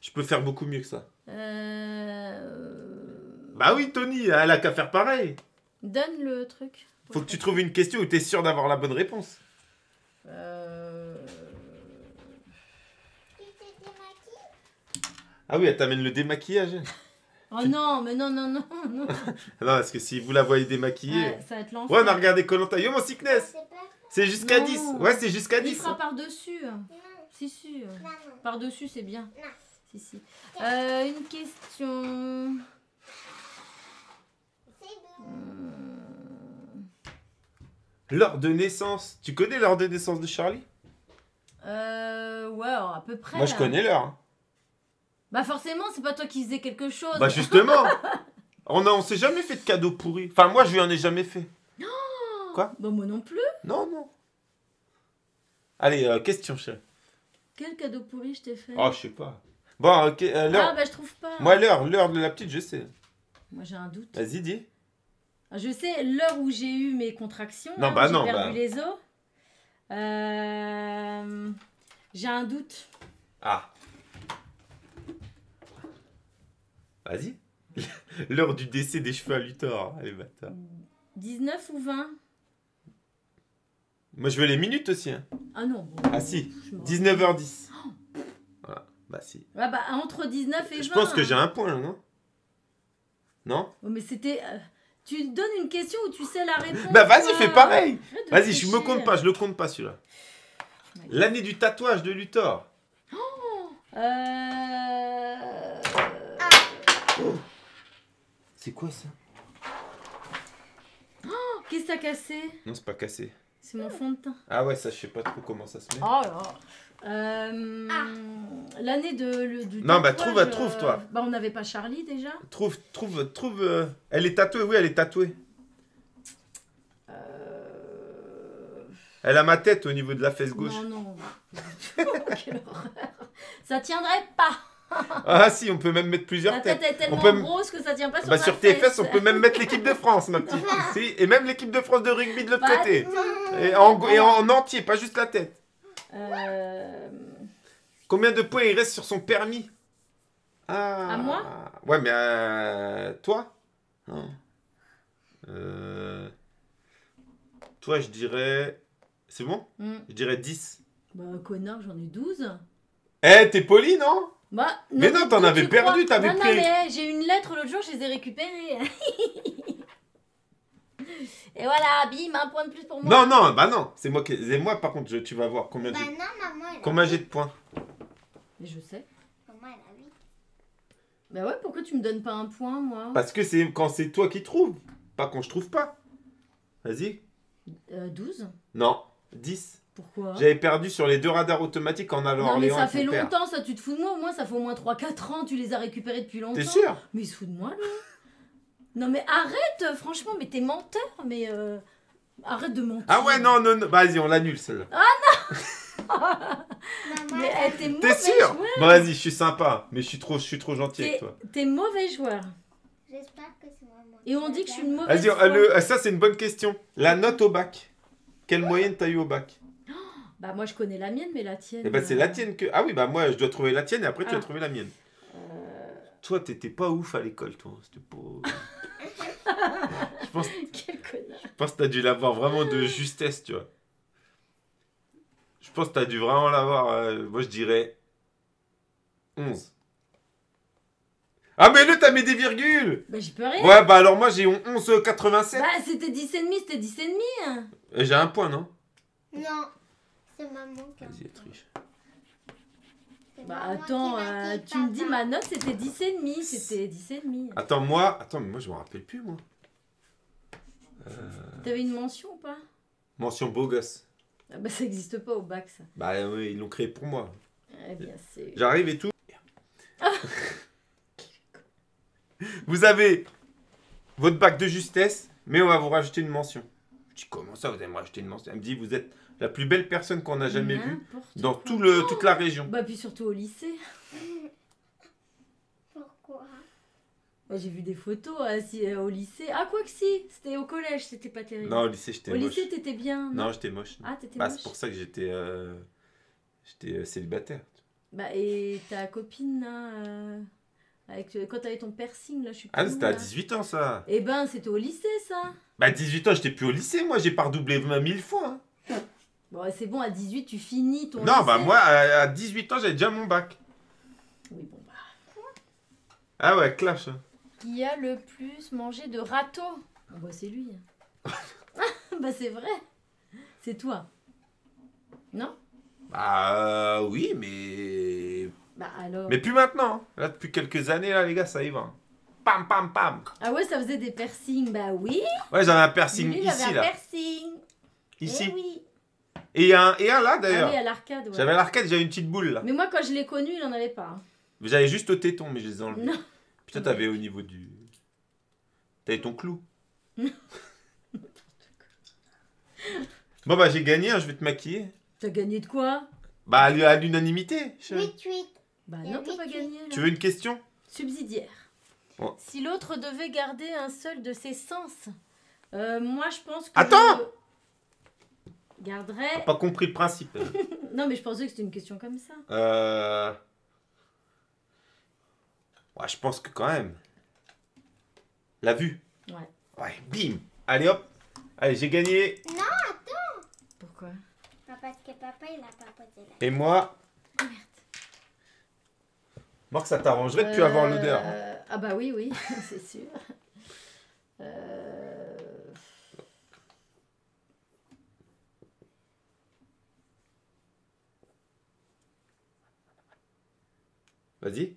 Je peux faire beaucoup mieux que ça. Euh... Bah oui, Tony, elle a qu'à faire pareil. Donne le truc. Faut que tu trouves une question où t'es sûr d'avoir la bonne réponse. Euh. Ah oui, elle t'amène le démaquillage. oh non, mais non, non, non, ah non. parce que si vous la voyez démaquillée. Ouais, ça va être l'enfer. Ouais, a regardé Colanta. Yo, mon sickness. C'est jusqu'à 10. Ouais, c'est jusqu'à 10. Il fera par-dessus. C'est sûr. Par-dessus, c'est bien. Si, si. Euh, une question. Hmm. L'heure de naissance. Tu connais l'heure de naissance de Charlie euh, ouais, à peu près. Moi, je connais l'heure. Hein. Bah forcément, c'est pas toi qui faisais quelque chose. Bah justement On a, on s'est jamais fait de cadeaux pourris. Enfin, moi, je lui en ai jamais fait. Non Quoi Bah moi non plus. Non, non. Allez, euh, question, chérie. Quel cadeau pourri je t'ai fait Oh, je sais pas. Bon, ok. Euh, euh, ah bah je trouve pas. Moi, l'heure, l'heure de la petite, je sais. Moi j'ai un doute. Vas-y, dis. Ah, je sais l'heure où j'ai eu mes contractions. Non, bah j'ai perdu bah. les os. J'ai un doute. Ah. Vas-y. L'heure du décès des cheveux à Luthor, hein, Allez, bâtard. 19 ou 20 Moi, je veux les minutes aussi. Hein. Ah non. ah si, 19h10. Voilà, bah si. Ah bah, entre 19 et 20. Je pense que hein. j'ai un point, non Non oh, Mais c'était... Euh, tu donnes une question Ou tu sais la réponse. Bah vas-y, fais ah. pareil. Vas-y, je me compte pas, je le compte pas celui-là. L'année du tatouage de Luthor. Oh, euh... C'est quoi ça oh, Qu'est-ce que t'as cassé Non, c'est pas cassé. C'est mon fond de teint. Ah ouais, ça, je sais pas trop comment ça se met. Oh là euh, ah. L'année de, le, du Non, bah trouve, trouve toi. Euh, bah on n'avait pas Charlie déjà. Trouve, trouve, trouve. Euh, elle est tatouée, oui, elle est tatouée. Elle a ma tête au niveau de la fesse gauche. Non, non. Quelle horreur. Ça tiendrait pas. Ah si, on peut même mettre plusieurs têtes. que ça tient pas sur bah, Sur tes on peut même mettre l'équipe de France, ma petite. et même l'équipe de France de rugby de l'autre bah, côté. Et en, en entier, pas juste la tête. Euh, Combien de points il reste sur son permis ah, À moi Ouais, mais à toi euh, Toi, je dirais... C'est bon mm. Je dirais 10. Bah, connard, j'en ai 12. Eh, t'es poli, non bah, non, mais non, t'en avais perdu, t'avais pris. Non, non, mais eh, j'ai une lettre l'autre jour, je les ai récupérées. Et voilà, bim, un point de plus pour moi. Non, non, bah non, c'est moi qui. moi, par contre, tu vas voir combien j'ai. Bah combien de points Mais je sais. Combien elle a 8. Bah ouais, pourquoi tu me donnes pas un point, moi Parce que c'est quand c'est toi qui trouve pas quand je trouve pas. Vas-y. 12 euh, Non, 10. Pourquoi J'avais perdu sur les deux radars automatiques en allant Non, mais ça fait longtemps, ça, tu te fous de moi. Au moins, ça fait au moins 3-4 ans, tu les as récupérés depuis longtemps. T'es sûr Mais ils se foutent de moi, là. non, mais arrête, franchement, mais t'es menteur, mais. Euh, arrête de mentir. Ah ouais, non, non, non. Vas-y, on l'annule celle-là. Ah non Mais eh, t'es mauvais T'es sûr bah, vas-y, je suis sympa, mais je suis trop, je suis trop gentil avec toi. T'es mauvais joueur. J'espère que c'est moi. Et on dit que je suis une mauvaise Vas-y, euh, euh, ça c'est une bonne question. La note au bac. Quelle moyenne t'as eu au bac bah moi je connais la mienne, mais la tienne. bah c'est euh, la tienne que. Ah oui, bah moi je dois trouver la tienne et après tu vas ah. trouver la mienne. Euh. Toi t'étais pas ouf à l'école, toi. Hein, c'était pas. je pense. Quel connard. Je pense que t'as dû l'avoir vraiment de justesse, tu vois. Je pense que t'as dû vraiment l'avoir. Euh, moi je dirais. 11. Ah mais le t'as mis des virgules Bah j'y peux rien Ouais bah alors moi j'ai 11,87 Bah c'était 10,5, c'était 10,5 hein. J'ai un point non Non Vas-y, triche. Bah attends, euh, tu me dis ma note c'était 10,5, c'était demi. Attends, moi, attends, mais moi je me rappelle plus moi. Euh, T'avais une mention ou pas Mention beau gosse. Ah bah ça existe pas au bac ça. Bah oui, ils l'ont créé pour moi. Eh bien c'est. J'arrive et tout. Ah. vous avez votre bac de justesse, mais on va vous rajouter une mention. Je dis comment ça vous allez me rajouter une mention Elle me dit vous êtes la plus belle personne qu'on a jamais vue dans tout le, toute la région. Bah, puis surtout au lycée. Pourquoi bah, J'ai vu des photos hein, euh, au lycée. Ah, quoi que si C'était au collège, c'était pas terrible. Non, au lycée, j'étais Au lycée, t'étais bien. Non, j'étais moche. Ah, t'étais bah, moche. C'est pour ça que j'étais euh, euh, célibataire. Bah, et ta copine, quand t'avais ton piercing, là, je suis Ah, c'était à 18 ans, ça. Eh ben, c'était au lycée, ça. Bah, 18 ans, j'étais plus au lycée, moi, j'ai pas redoublé ma mille fois. Hein. Bon, c'est bon, à 18, tu finis ton. Non, bah moi, à 18 ans, j'avais déjà mon bac. Oui, bon, bah. Ah ouais, clash. Hein. Qui a le plus mangé de râteau ah bah, c'est lui. bah, c'est vrai. C'est toi. Non Bah euh, oui, mais. Bah alors. Mais plus maintenant. Hein. Là, depuis quelques années, là, les gars, ça y va. Pam, pam, pam. Ah ouais, ça faisait des piercings. Bah oui. Ouais, j'avais un piercing ici, un piercing. Ici. Eh oui. Et un, là d'ailleurs. Ah à l'arcade. Ouais. J'avais l'arcade, j'avais une petite boule là. Mais moi, quand je l'ai connu, il en avait pas. Hein. J'avais juste au téton, mais je les ai enlevés. Non. Putain, t'avais au niveau du. T'avais ton clou. bon, bah, j'ai gagné, hein, je vais te maquiller. T'as gagné de quoi Bah, à l'unanimité. 8-8. Bah, non, t'as pas gagné. Tu veux une question Subsidiaire. Si l'autre devait garder un seul de ses sens, euh, moi, je pense que. Attends garderai. T'as pas compris le principe. non, mais je pensais que c'était une question comme ça. Euh. Ouais, je pense que quand même. La vue. Ouais. Ouais, bim. Allez hop. Allez, j'ai gagné. Non, attends. Pourquoi Parce que papa, il a pas posé la. Et moi ah, moi Merde. ça t'arrangerait de plus avoir euh, l'odeur. Ah bah oui, oui, c'est sûr. Euh. Vas-y.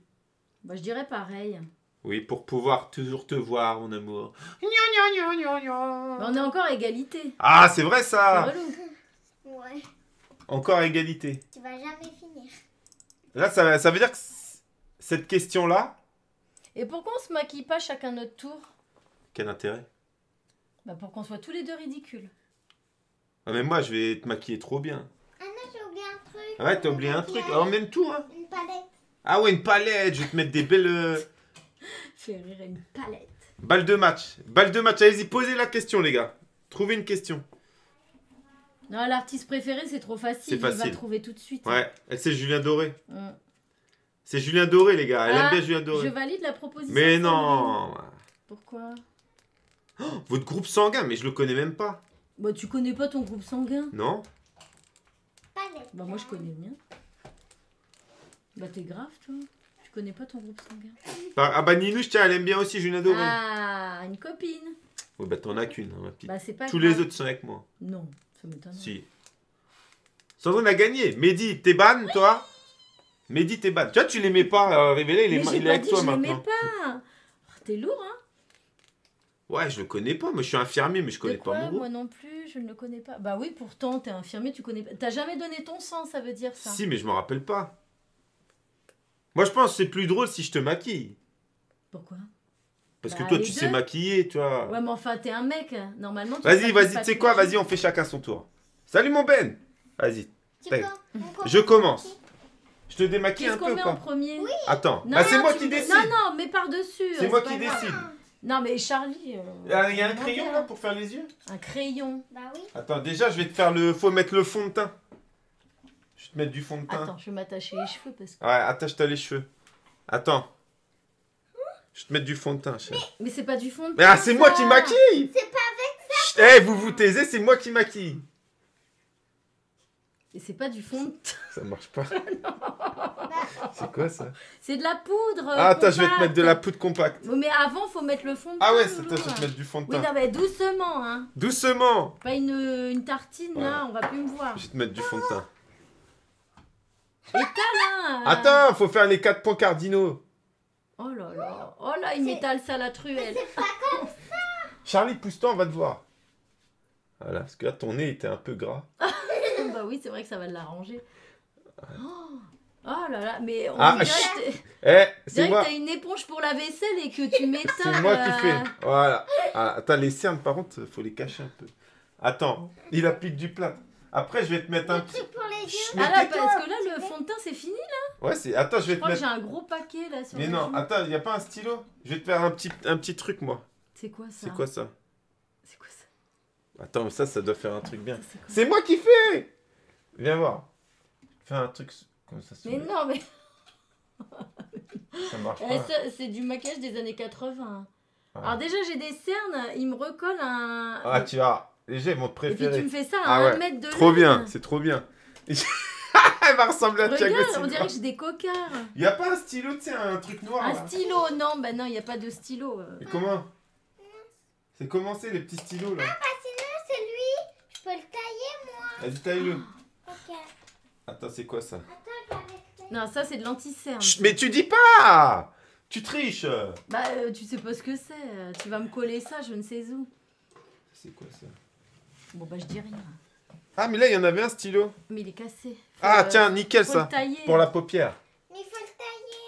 Bah, je dirais pareil. Oui, pour pouvoir toujours te voir, mon amour. Bah, on est encore à égalité. Ah, c'est vrai ça Ouais. Encore à égalité. Tu vas jamais finir. Là, ça, veut dire que cette question-là. Et pourquoi on se maquille pas chacun notre tour Quel intérêt Bah, pour qu'on soit tous les deux ridicules. Ah, mais moi, je vais te maquiller trop bien. Ah non, j'ai oublié un truc. ouais, t'as oublié un truc. Ah, on même tout. hein Une palette. Ah ouais, une palette, je vais te mettre des belles. Euh, Faire rire une palette. Balle de match. Balle de match, allez-y, posez la question, les gars. Trouvez une question. Non, l'artiste préféré, c'est trop facile. Il va trouver tout de suite. Hein. Ouais, elle c'est Julien Doré. Hum. C'est Julien Doré, les gars. Elle aime ah, bien Julien Doré. Je valide la proposition. Mais non Pourquoi oh, Votre groupe sanguin, mais je le connais même pas. Bah, tu connais pas ton groupe sanguin Non. Bah, moi, je connais bien. Bah t'es grave, toi. Tu connais pas ton groupe sanguin. Bah, ah bah Ninouche, tiens, elle aime bien aussi l'ai Ah, une copine. Ouais bah t'en as qu'une, hein, ma petite. Bah c'est pas Tous les autres sont avec moi. Non, ça m'étonne. Si. Sandrine a gagné. Mehdi, t'es ban, toi Mehdi, t'es ban. Tu vois, tu l'aimais pas révéler euh, révélé, il est, avec toi maintenant. toi je l'aimais pas. Oh, t'es lourd, hein Ouais, je le connais pas, moi je suis infirmier, mais je connais pas mon groupe. Moi non plus, je ne le connais pas. Bah oui, pourtant, t'es infirmier, tu connais pas. T'as jamais donné ton sang, ça veut dire ça. Si, mais je m'en rappelle pas. Moi, je pense c'est plus drôle si je te maquille. Pourquoi Parce que bah, toi, tu sais maquiller, toi. Ouais, mais enfin, t'es un mec. Hein. Normalement, Vas-y, vas-y, tu sais quoi Vas-y, on fait chacun son tour. Salut, mon Ben Vas-y. Ben. Je commence. Je te démaquille un peu ou en premier Attends, bah, c'est moi qui décide. Non, non, mais par-dessus. C'est hein, moi qui décide. Non, mais Charlie. Euh, Il y a un crayon là pour faire les yeux Un crayon. Bah oui. Attends, déjà, je vais te faire le. Faut mettre le fond de teint te mettre du fond de teint. Attends, je vais m'attacher les cheveux parce que. Ouais, attache-toi les cheveux. Attends. Je vais te mettre du fond de teint, chérie. Mais, mais c'est pas du fond de teint. Mais ah, c'est moi qui maquille C'est pas avec ça Eh, hey, vous vous taisez, c'est moi qui maquille Et c'est pas du fond de teint. Ça marche pas. c'est quoi ça C'est de la poudre euh, Ah, compacte. attends, je vais te mettre de la poudre compacte. Mais avant, faut mettre le fond de teint. Ah ouais, c'est toi. je vais te mettre du fond de teint. Oui, non, mais doucement, hein. Doucement Pas une, une tartine, là, on va plus me voir. Je vais te mettre du fond de teint. Attends, hein. il Attends, faut faire les quatre points cardinaux. Oh là là. Oh là, il m'étale ça la truelle. C'est pas ça. Charlie, pousse-toi, on va te voir. Voilà, parce que là, ton nez était un peu gras. bah oui, c'est vrai que ça va l'arranger. Oh, là là, mais on ah, eh, C'est vrai que t'as une éponge pour la vaisselle et que tu m'étales. C'est moi qui euh. fais. Voilà. Ah, attends, les cernes, par contre, faut les cacher un peu. Attends, il applique du plat. Après, je vais te mettre un petit. truc pour les yeux. Ah là, parce que là, le fond de teint, c'est fini là Ouais, c'est. Attends, je vais je te crois mettre. que j'ai un gros paquet là sur Mais non, attends, il n'y a pas un stylo Je vais te faire un petit, un petit truc, moi. C'est quoi ça C'est quoi ça C'est quoi ça Attends, mais ça, ça doit faire un truc bien. C'est moi qui fais Viens voir. Fais un truc comme ça. mais non, mais. ça marche eh, pas. c'est du maquillage des années 80. Ah. Alors déjà, j'ai des cernes, il me recolle un. Ah, tu as. Léger, mon préféré. Et puis tu me fais ça à ah un mètre de Trop bien, c'est trop bien. Elle va ressembler à Regarde, on dirait que j'ai des Il Y a pas un stylo, tu sais, un truc noir. Un stylo, non, bah non, y a pas de stylo. Euh. Mais comment C'est commencé les petits stylos là Ah bah sinon c'est lui, je peux le tailler moi. Vas-y taille-le. Oh, ok. Attends, c'est quoi ça Attends, Non, ça c'est de l'anticerne. Mais tu dis pas Tu triches Bah euh, tu sais pas ce que c'est. Euh, tu vas me coller ça, je ne sais où. C'est quoi ça Bon, bah, je dis rien. Ah, mais là, il y en avait un stylo. Mais il est cassé. ah, euh, tiens, nickel ça. Le tailler. Pour la paupière. Mais faut le tailler.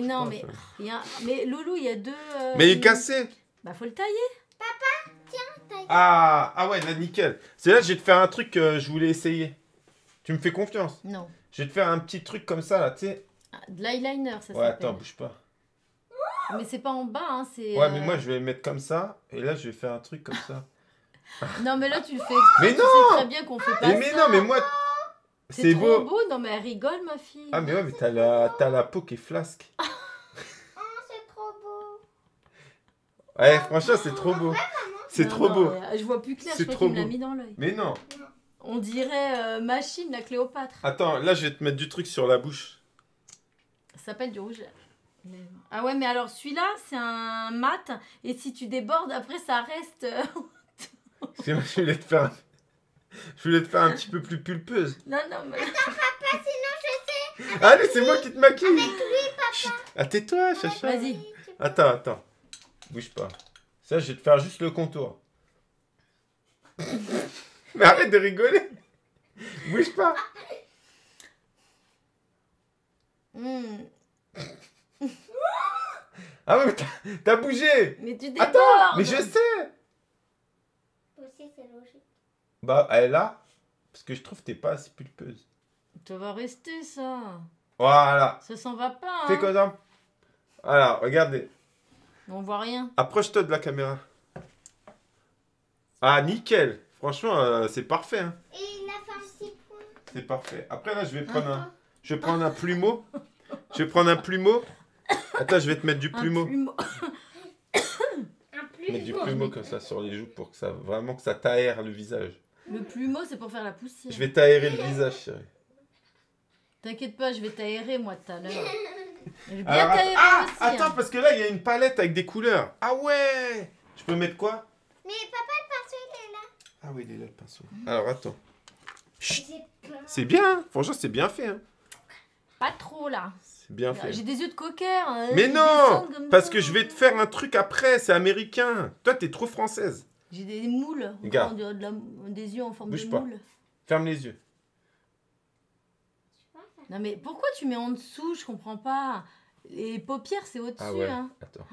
Mais non, mais, mais Loulou, il y a deux. Euh, mais il est cassé. Bah, faut le tailler. Papa, tiens, taille. Ah, ah ouais, là, nickel. C'est là, je vais te faire un truc que je voulais essayer. Tu me fais confiance Non. Je vais te faire un petit truc comme ça, là, tu sais. Ah, de l'eyeliner, ça s'appelle. Ouais, attends, bouge pas. Mais c'est pas en bas, hein, c'est. Ouais, mais euh, moi je vais le mettre comme ça, et là je vais faire un truc comme ça. Non, mais là tu le fais Mais non sais très bien qu'on fait pas mais, non, mais moi. C'est beau. beau. Non, mais elle rigole, ma fille. Ah, mais ouais, mais t'as la... la peau qui est flasque. Ah, c'est trop beau. Ouais, franchement, c'est trop beau. C'est trop beau. Euh, je vois plus clair, je crois qu'il me l'a mis dans l'œil. Mais non. On dirait euh, machine, la Cléopâtre. Attends, là, je vais te mettre du truc sur la bouche. Ça s'appelle du rouge. Ah ouais, mais alors celui-là, c'est un mat. Et si tu débordes, après, ça reste. Euh, je voulais te faire un... petit peu plus pulpeuse. Non, non, mais... Attends, papa, sinon je sais. Allez, c'est moi qui te maquille. Avec lui, papa. Ah, toi Chacha. Vas-y. Attends, attends. Bouge pas. Ça, je vais te faire juste le contour. mais arrête de rigoler. Bouge pas. Hmm ah mais t'as bougé Mais tu débordes Attends, mais je sais Bah, elle est là, parce que je trouve que t'es pas assez pulpeuse. Tu vas rester, ça Voilà Ça s'en va pas, hein. Fais comme ça Voilà, regardez. On voit rien. Approche-toi de la caméra. Ah, nickel Franchement, euh, c'est parfait, hein. Et la C'est parfait. Après, là, je vais hein prendre un... Je vais prendre un plumeau. Je vais prendre un plumeau. Attends, je vais te mettre du plumeau. Un plumeau. Un Mettre du plumeau comme ça sur les joues pour que ça vraiment que ça t'aère le visage. Le plumeau, c'est pour faire la poussière. Je vais t'aérer le visage, chérie. T'inquiète pas, je vais t'aérer moi tout à l'heure. le visage. ah, hein. attends, parce que là, il y a une palette avec des couleurs. Ah ouais Je peux mettre quoi Mais papa, le pinceau, il est là. Ah oui, il est là, le pinceau. Alors, attends. C'est bien, hein. franchement, c'est bien fait. Hein. Pas trop, là. Bien ah, fait. J'ai des yeux de coquère. Hein, mais non Parce que je vais te faire un truc après, c'est américain. Toi, t'es trop française. J'ai des moules. Regarde. des yeux en forme de pas. Ferme les yeux. Non mais pourquoi tu mets en dessous Je comprends pas. Les paupières, c'est au-dessus. Ah hein. Attends.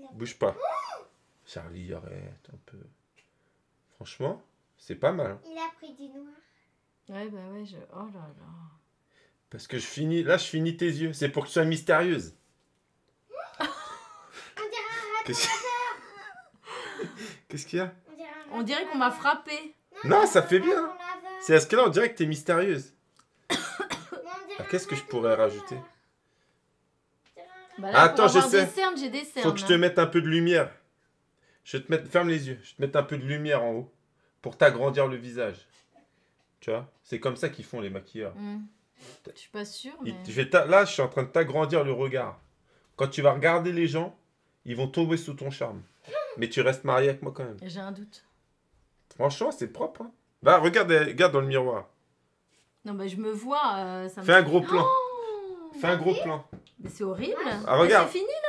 Oh Bouge pas. Charlie, arrête un peu. Franchement, c'est pas mal. Hein. Il a pris du noir. Ouais, bah ouais, je. Oh là là. Parce que je finis. Là, je finis tes yeux. C'est pour que tu sois mystérieuse. Qu'est-ce Qu'est-ce qu'il y a On dirait qu'on m'a frappé. Non, ça fait bien. C'est à ce que là, on dirait que t'es mystérieuse. Ah, qu'est-ce que je pourrais rajouter bah Attends, je sais. Faut que je te hein. mette un peu de lumière. Je te mets ferme les yeux. Je te mette un peu de lumière en haut pour t'agrandir le visage. Tu vois C'est comme ça qu'ils font les maquilleurs. Hmm. Je suis pas sûre, Mais... Là, je suis en train de t'agrandir le regard. Quand tu vas regarder les gens, ils vont tomber sous ton charme. mais tu restes marié avec moi quand même. J'ai un doute. Franchement, c'est propre. Hein. regarde, regarde dans le miroir. Non, mais je me vois. Euh, oh, Fais un gros plan. Fais un gros plan. Mais c'est horrible. Ah, regarde. C'est fini là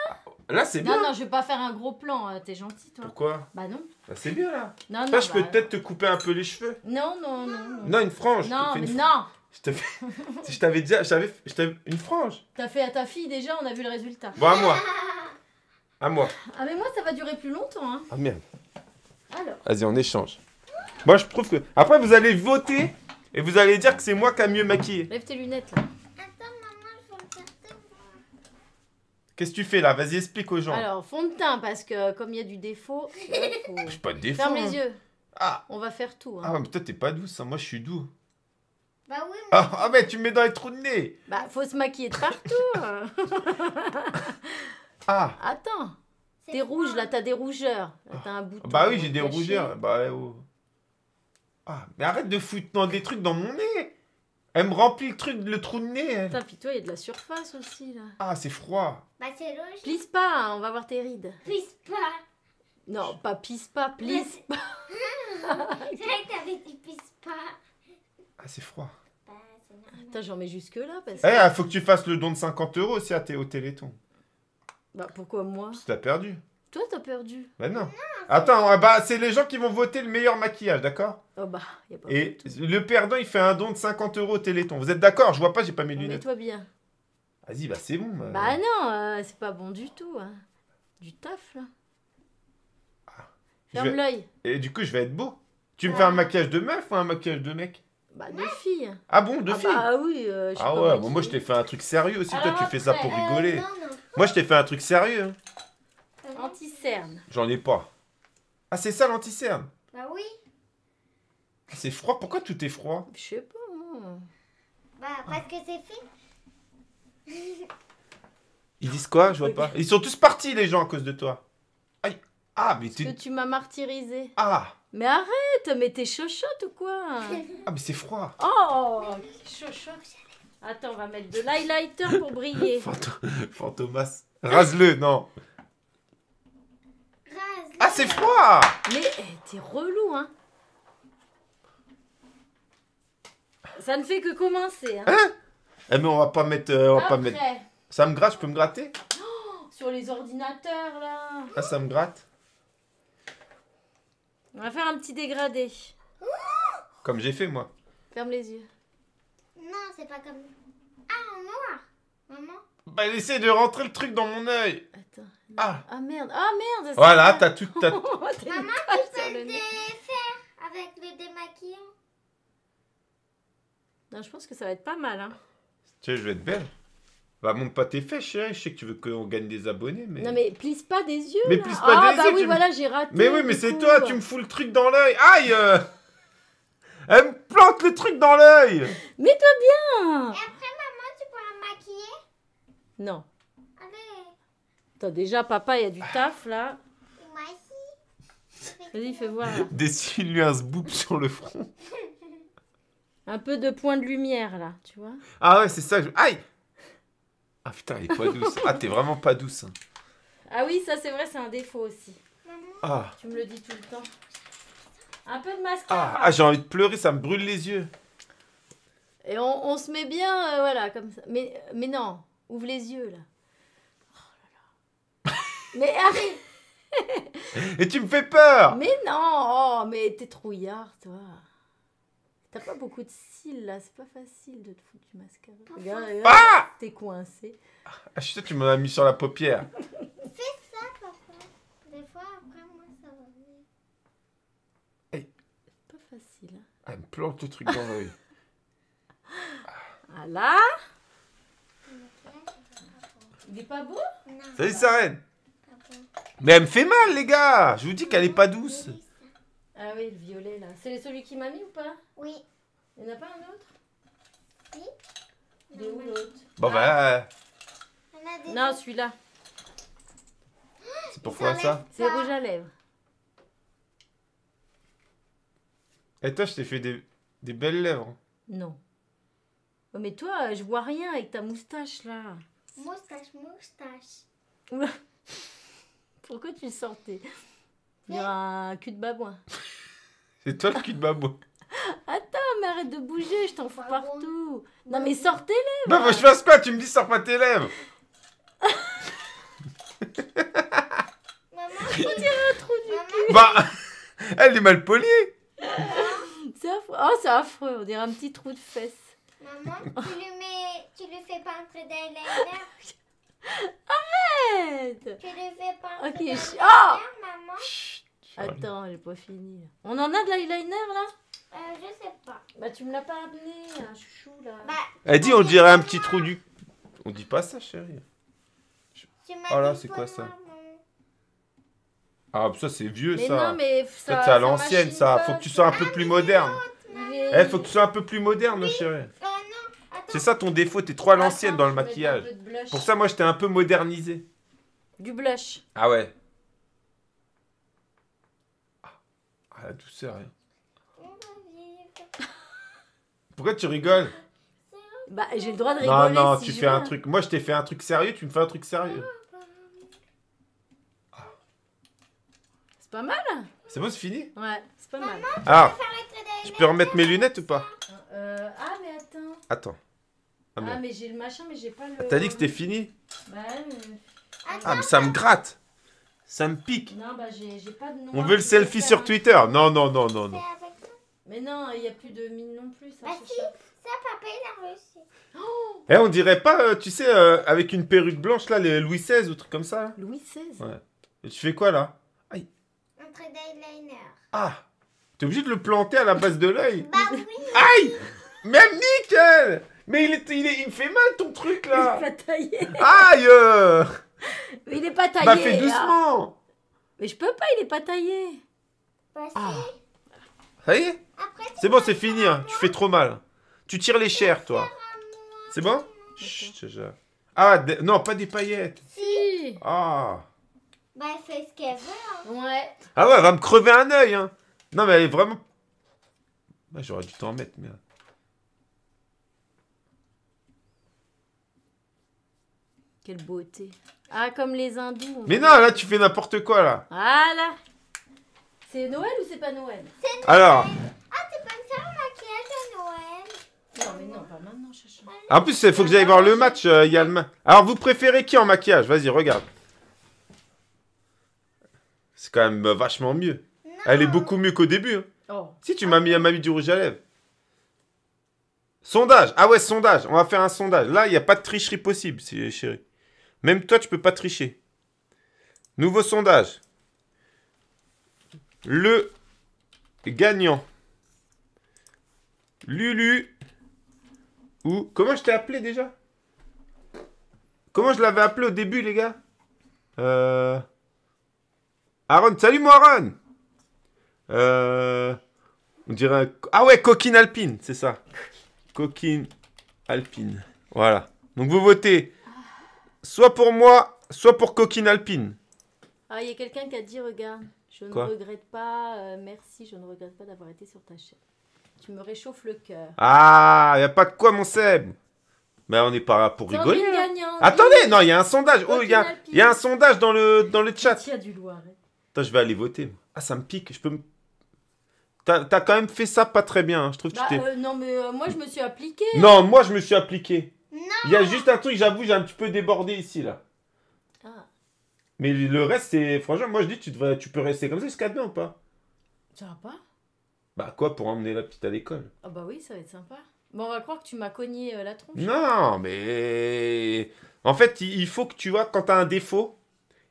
Là, c'est bien. Non, non, je vais pas faire un gros plan. Euh, t'es gentil, toi. Pourquoi Bah non. Bah, c'est bien, là. Non, non. Là, je peux bah, peut-être te couper un peu les cheveux. Non, non, non. Non, une frange. Non, mais non. Je t'avais je t'avais dit, je t'avais, une frange. T'as fait à ta fille déjà, on a vu le résultat. Bon, à moi. À moi. Ah mais moi ça va durer plus longtemps hein. Ah merde. Alors. Vas-y, on échange. Moi je prouve que après vous allez voter et vous allez dire que c'est moi qui a mieux maquillé. Lève tes lunettes là. Qu'est-ce que tu fais là Vas-y, explique aux gens. Alors, fond de teint, parce que comme il y a du défaut. Faut... Je pas de défaut. Ferme les yeux. Ah On va faire tout. Hein. Ah, mais toi, t'es pas douce, hein. moi, je suis doux. Bah oui, ah, ah, mais tu me mets dans les trous de nez Bah, faut se maquiller de partout hein. Ah Attends T'es rouge, là, t'as des rougeurs. t'as un bouton. Bah oui, j'ai des rougeurs. Bah, oh. Ah, mais arrête de foutre dans des trucs dans mon nez elle me remplit le truc, le trou de nez. Putain, puis toi, il y a de la surface aussi, là. Ah, c'est froid. Bah c'est logique. Plisse pas, hein, on va voir tes rides. Plisse pas. Non, pas pisse pas, plisse. Bah, c'est vrai que t'avais dit pisse pas. Ah, c'est froid. Bah c'est normal. Putain, j'en mets jusque-là, parce Eh, que... Ah, faut que tu fasses le don de 50 euros aussi à tes, au Téléthon. Bah, pourquoi moi Tu t'as perdu. Toi, t'as perdu. Bah non. Attends, ah bah, c'est les gens qui vont voter le meilleur maquillage, d'accord oh bah, Et le perdant, il fait un don de 50 euros au Téléthon. Vous êtes d'accord Je vois pas, j'ai pas mes lunettes. Mets-toi bien. Vas-y, bah c'est bon. Euh. Bah, non, euh, c'est pas bon du tout. Hein. Du taf, là. Ah. Ferme l'œil. Et du coup, je vais être beau. Tu me ah. fais un maquillage de meuf ou un maquillage de mec bah, de fille. Ah bon, de fille bah euh, Ah oui, Ah ouais, bon, bah, moi je t'ai fait un truc sérieux aussi. Toi, tu fais ça pour rigoler. Moi, je t'ai fait un truc sérieux. Hein. Anti-cerne. J'en ai pas. Ah, c'est ça l'anti-cerne Bah oui. Ah, c'est froid Pourquoi tout est froid Je sais pas. Bah, parce que c'est fini. Ils disent quoi Je vois pas. Ils sont tous partis, les gens, à cause de toi. Aïe. Ah, mais tu. que tu m'as martyrisé. Ah Mais arrête Mais t'es chochotte ou quoi Ah, mais c'est froid Oh Chochotte Attends, on va mettre de l'highlighter pour briller. Fantomas. Rase-le, non ah, c'est froid Mais eh, t'es relou, hein Ça ne fait que commencer, hein, hein eh, mais on va pas mettre... Euh, pas Ça me gratte, je peux me gratter oh, Sur les ordinateurs, là Ah, ça me gratte On va faire un petit dégradé. Comme j'ai fait, moi. Ferme les yeux. Non, c'est pas comme... Ah, en noir Maman bah, elle essaie de rentrer le truc dans mon œil. Attends. Ah. ah merde, ah merde. Voilà, t'as tout. As... Maman, tu peux le faire avec le démaquillant. Non, je pense que ça va être pas mal. Hein. Tu sais, je vais être belle. Bah, monte pas tes fesses, chérie. Je sais que tu veux qu'on gagne des abonnés, mais. Non, mais plisse pas des yeux. Mais plisse pas ah, des bah yeux. Ah, bah oui, voilà, j'ai raté. Mais oui, mais c'est toi, tu me fous le truc dans l'œil. Aïe euh. Elle me plante le truc dans l'œil Mets-toi bien non. Allez. Attends, déjà, papa, il y a du taf là. Moi aussi. Vas-y, fais voir. Dessine-lui un sur le front. Un peu de point de lumière là, tu vois. Ah ouais, c'est ça. Aïe Ah putain, il est pas douce. Ah, t'es vraiment pas douce. Hein. Ah oui, ça c'est vrai, c'est un défaut aussi. Ah. Tu me le dis tout le temps. Un peu de mascara. Ah, ah j'ai envie de pleurer, ça me brûle les yeux. Et on, se met bien, euh, voilà, comme ça. mais non, Ouvre les yeux, là. Oh là là. mais arrête Et tu me fais peur Mais non oh, mais t'es trouillard, toi. T'as pas beaucoup de cils, là. C'est pas facile de te foutre du mascara. Regarde, regarde ah t'es coincé. Ah, je sais, tu m'en as mis sur la paupière. Fais ça, papa. Des fois, après, moi, ça va eh, C'est Pas facile, hein. Elle me plante le truc dans l'œil. Ah là il est pas beau Non. Salut Sarène Mais elle me fait mal, les gars Je vous dis qu'elle est pas douce. Ah oui, le violet, là. C'est celui qui m'a mis ou pas Oui. Il n'y en a pas un autre Oui. Il où l'autre Bon, ah. bah... Euh, non, celui-là. C'est pourquoi ça C'est rouge à lèvres. Et eh, toi, je t'ai fait des, des belles lèvres. Non. Oh, mais toi, euh, je vois rien avec ta moustache là. Moustache, moustache. Pourquoi tu sortais Il y a un cul de babouin. C'est toi le cul de babouin. Attends, mais arrête de bouger, je t'en fous partout. Non, mais sors tes lèvres. Bah, je passe Tu me dis, sort pas tes lèvres. Maman, on dirait un trou du cul. Bah, elle est mal polie. C'est affreux. Oh, c'est affreux, on dirait un petit trou de fesse. Maman, tu lui mets tu lui fais peindre Ah Arrête Tu le fais peindre Ok, d'eyeliner, Oh maman Chut. Attends, j'ai pas fini. On en a de l'eyeliner là euh, Je sais pas. Bah tu me l'as pas amené, un hein, chouchou là. Bah, elle dit on dirait un petit trou du... On dit pas ça chérie. Oh là, c'est quoi ça Ah ça c'est vieux Mais ça. non, mais ça. c'est à l'ancienne ça. Faut que tu sois un peu plus moderne. Il eh, eh, faut que tu sois un peu plus moderne chérie. C'est ça ton défaut, t'es trop à l'ancienne dans le maquillage. Pour ça, moi, j'étais un peu modernisé. Du blush. Ah ouais. Ah, la douceur. Hein. Pourquoi tu rigoles Bah, j'ai le droit de rigoler. Non, non, tu fais un truc. Moi, je t'ai fait un truc sérieux, tu me fais un truc sérieux. C'est pas mal. C'est bon, c'est fini Ouais, c'est pas mal. Alors, ah, je peux remettre mes lunettes ou pas euh, Ah, mais attends. Attends. Ah, ah, mais, j'ai le machin, mais j'ai pas le. T'as dit que c'était fini Bah, Ah, mais ça me gratte. Ça me pique. non, bah, j'ai pas de nom. On veut le selfie sur Twitter. Non, non, non, non, Mais non, il n'y a plus de mine non plus. Ça, Bah, si. Ça, papa, il a réussi. Eh, on dirait pas, euh, tu sais, euh, avec une perruque blanche, là, les Louis XVI ou truc comme ça. Louis XVI Ouais. tu fais quoi, là Un trait d'eyeliner. Ah T'es obligé de le planter à la base de l'œil Bah oui. Aïe Même nickel mais il, est, il, est, me fait mal ton truc là Il est pas taillé Aïe Mais il est pas taillé Bah fais doucement Mais je peux pas, il est pas taillé bah, ah. Ça y est C'est bon, c'est fini, hein. tu fais trop mal. Tu tires les chairs, toi. C'est bon Chut, Ah, non, pas des paillettes Si Ah Bah elle fait ce qu'elle veut, hein. Ouais. Ah ouais, elle va me crever un œil, hein Non mais elle est vraiment... Bah, J'aurais dû t'en mettre, mais... Quelle beauté. Ah, comme les hindous. Mais non, là, tu fais n'importe quoi, là. Ah, C'est Noël ou c'est pas Noël C'est Noël. Alors. Ah, t'es pas ça un maquillage à Noël Non, mais non, pas maintenant, Chacha. En plus, il faut que j'aille voir le match, euh, Yalma. Alors, vous préférez qui en maquillage Vas-y, regarde. C'est quand même euh, vachement mieux. Elle est beaucoup mieux qu'au début. Hein. Oh. Si, tu m'as mis, à mis du rouge à lèvres. Sondage. Ah ouais, sondage. On va faire un sondage. Là, il n'y a pas de tricherie possible, chérie. Même toi, tu peux pas tricher. Nouveau sondage. Le gagnant. Lulu. Ou. Comment je t'ai appelé déjà Comment je l'avais appelé au début, les gars euh, Aaron. Salut, moi, Aaron euh, On dirait. Ah ouais, coquine alpine, c'est ça. Coquine alpine. Voilà. Donc vous votez Soit pour moi, soit pour Coquine Alpine. Ah, il y a quelqu'un qui a dit, regarde, je ne regrette pas, euh, merci, je ne regrette pas d'avoir été sur ta chaîne. Tu me réchauffes le cœur. Ah, il a pas de quoi, mon Seb. Mais on n'est pas là pour rigoler. Hein. Gagnant, hein, Attendez, non, il y a un sondage. Oh, il y a, un sondage dans le, dans le chat. du je vais aller voter. Ah, ça me pique. Je peux me. T'as as quand même fait ça pas très bien. Hein, je trouve bah, euh, non, mais euh, moi, je me suis appliqué. Non, moi, je me suis appliqué. Il y a juste un truc, j'avoue, j'ai un petit peu débordé ici, là. Ah. Mais le reste, c'est. Franchement, moi je dis, tu, devrais... tu peux rester comme ça jusqu'à demain ou pas Ça va pas Bah, quoi, pour emmener la petite à l'école Ah, bah oui, ça va être sympa. Bon, on va croire que tu m'as cogné euh, la tronche. Non, mais. En fait, il faut que tu vois, quand t'as un défaut,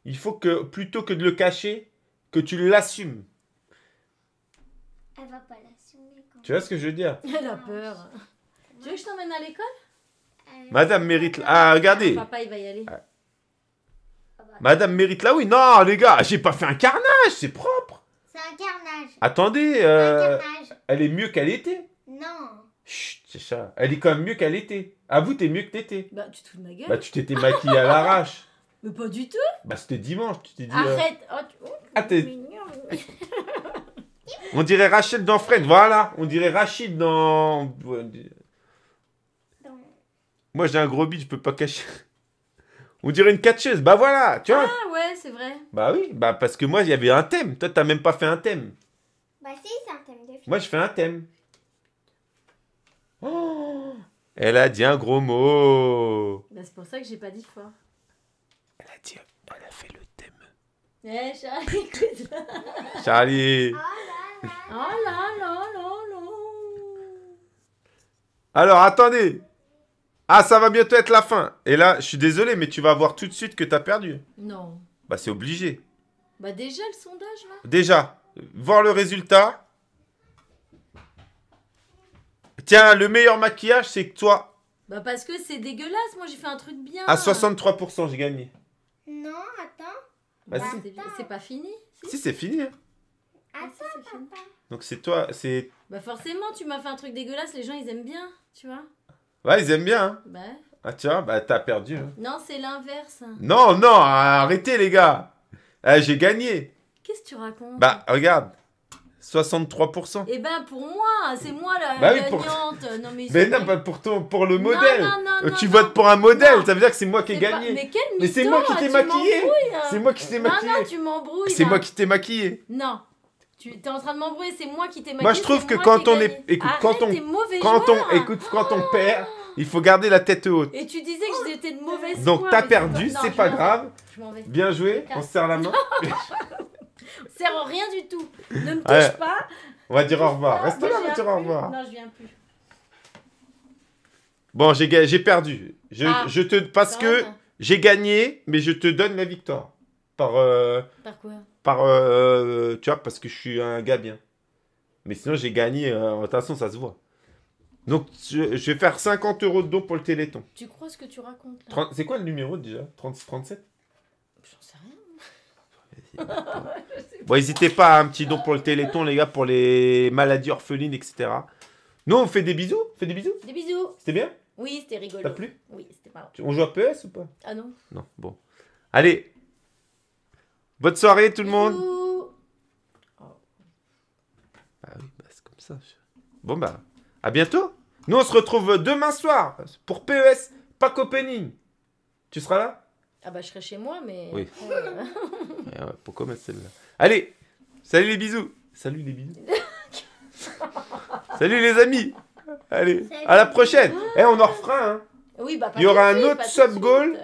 il faut que, plutôt que de le cacher, que tu l'assumes. Elle va pas l'assumer. Tu vois ce que je veux dire Elle a peur. Tu veux que je t'emmène à l'école euh, Madame mérite. Ah, regardez. Papa, il va y aller. Ah. Madame mérite là, oui. Non, les gars, j'ai pas fait un carnage, c'est propre. C'est un carnage. Attendez, euh, elle est mieux qu'elle était. Non. Chut, c'est ça. Elle est quand même mieux qu'elle était. À vous, t'es mieux que t'étais. Bah, tu te fous de ma gueule. Bah, tu t'étais maquillée à l'arrache. Mais pas du tout. Bah, c'était dimanche, tu t'es dit. Euh. Arrête. Oh, oh, ah, on dirait Rachel dans Fred, voilà. On dirait Rachid dans. Moi, j'ai un gros bide, je peux pas cacher. On dirait une catcheuse. Bah voilà, tu vois. Ah ouais, c'est vrai. Bah oui, bah parce que moi, il y avait un thème. Toi, t'as même pas fait un thème. Bah si, c'est un thème de film. Moi, je fais un thème. Oh Elle a dit un gros mot. Bah, c'est pour ça que j'ai pas dit fort. Elle a dit, elle a fait le thème. Eh, Charlie, écoute. Charlie. Oh là oh là là là là. Alors, attendez. Ah, ça va bientôt être la fin. Et là, je suis désolé, mais tu vas voir tout de suite que t'as perdu. Non. Bah, c'est obligé. Bah, déjà le sondage, là Déjà. Voir le résultat. Tiens, le meilleur maquillage, c'est que toi. Bah, parce que c'est dégueulasse. Moi, j'ai fait un truc bien. À 63%, j'ai gagné. Non, attends. Bah, bah C'est pas fini. Si, c'est hein. ah, fini. Attends, Donc, c'est toi. c'est... Bah, forcément, tu m'as fait un truc dégueulasse. Les gens, ils aiment bien, tu vois. Ouais, ils aiment bien. Hein. Bah. Ah tiens, bah t'as perdu. Hein. Non, c'est l'inverse. Hein. Non, non, arrêtez les gars. Eh, j'ai gagné. Qu'est-ce que tu racontes Bah regarde. 63%. Eh ben pour moi, c'est moi la bah gagnante. Non, mais, mais non, pas pour toi, pour le modèle. Non, non, euh, tu votes pour un modèle, ça veut dire que c'est moi qui ai gagné. Mais quel Mais c'est moi qui t'ai maquillé. C'est moi qui t'ai maquillé. Non, non, tu m'embrouilles. C'est moi qui t'ai maquillé. Non. Tu es en train de m'embrouiller, c'est moi qui t'ai maquillé. Moi, je trouve que quand on est. Écoute, quand on. Quand on. Écoute, quand on perd, il faut garder la tête haute. Et tu disais que j'étais de mauvaise foi. Donc, t'as perdu, c'est pas grave. Bien joué, on se serre la main. on se serre rien du tout. Ne me touche pas. On va dire au revoir. Ah, Reste là, on va dire au revoir. Non, je viens plus. Bon, j'ai perdu. Je, ah. je te. Parce que j'ai gagné, mais je te donne la victoire. Par. Euh, Par quoi euh, euh, tu vois, parce que je suis un gars bien. Mais sinon, j'ai gagné. de euh, toute façon, ça se voit. Donc, je, vais faire 50 euros de dons pour le Téléthon. Tu crois ce que tu racontes C'est quoi le numéro déjà 30, 37 J'en sais rien. bon, n'hésitez pas à un petit don pour le Téléthon, les gars, pour les maladies orphelines, etc. Non, on fait des bisous Fais des bisous Des bisous. C'était bien Oui, c'était rigolo. T'as plu Oui, c'était pas On joue à PS e ou pas Ah non Non, bon. Allez, Bonne soirée tout le monde. Oh. Ah oui, bah, c'est comme ça. Bon bah, à bientôt. Nous on se retrouve demain soir pour PES Pack Opening. Tu seras là Ah bah je serai chez moi mais. Oui. Euh, ah pourquoi mettre celle-là. Allez, salut les bisous. Salut les bisous. salut les amis. Allez, à la prochaine. Eh, on en refera. Hein. Oui, bah, Il y aura un autre sub goal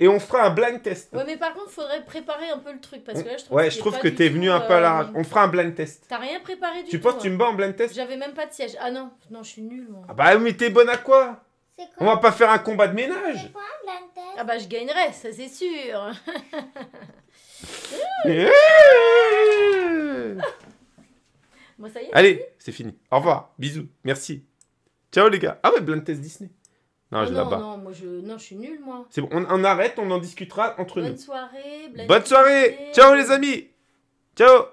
et on fera un blind test. Ouais, mais par contre, faudrait préparer un peu le truc parce que là, je trouve. Ouais, que je trouve que t'es venu un peu à la. Euh, on fera un blind test. T'as rien préparé du tout. Tu penses que tu hein. me bats en blind test J'avais même pas de siège. Ah non, non, je suis nulle Ah bah mais t'es bonne à quoi On va pas faire un combat de ménage. ah bah je gagnerai, ça c'est sûr. Eh ça y est. Allez, c'est fini. Au revoir, bisous, merci. Ciao les gars. Ah ouais, blind test Disney. Non, ah je Non, moi je... non, je suis nul, moi. C'est bon, on, arrête, on en discutera entre nous. Bonne soirée. Bonne soirée. Ciao les amis. Ciao.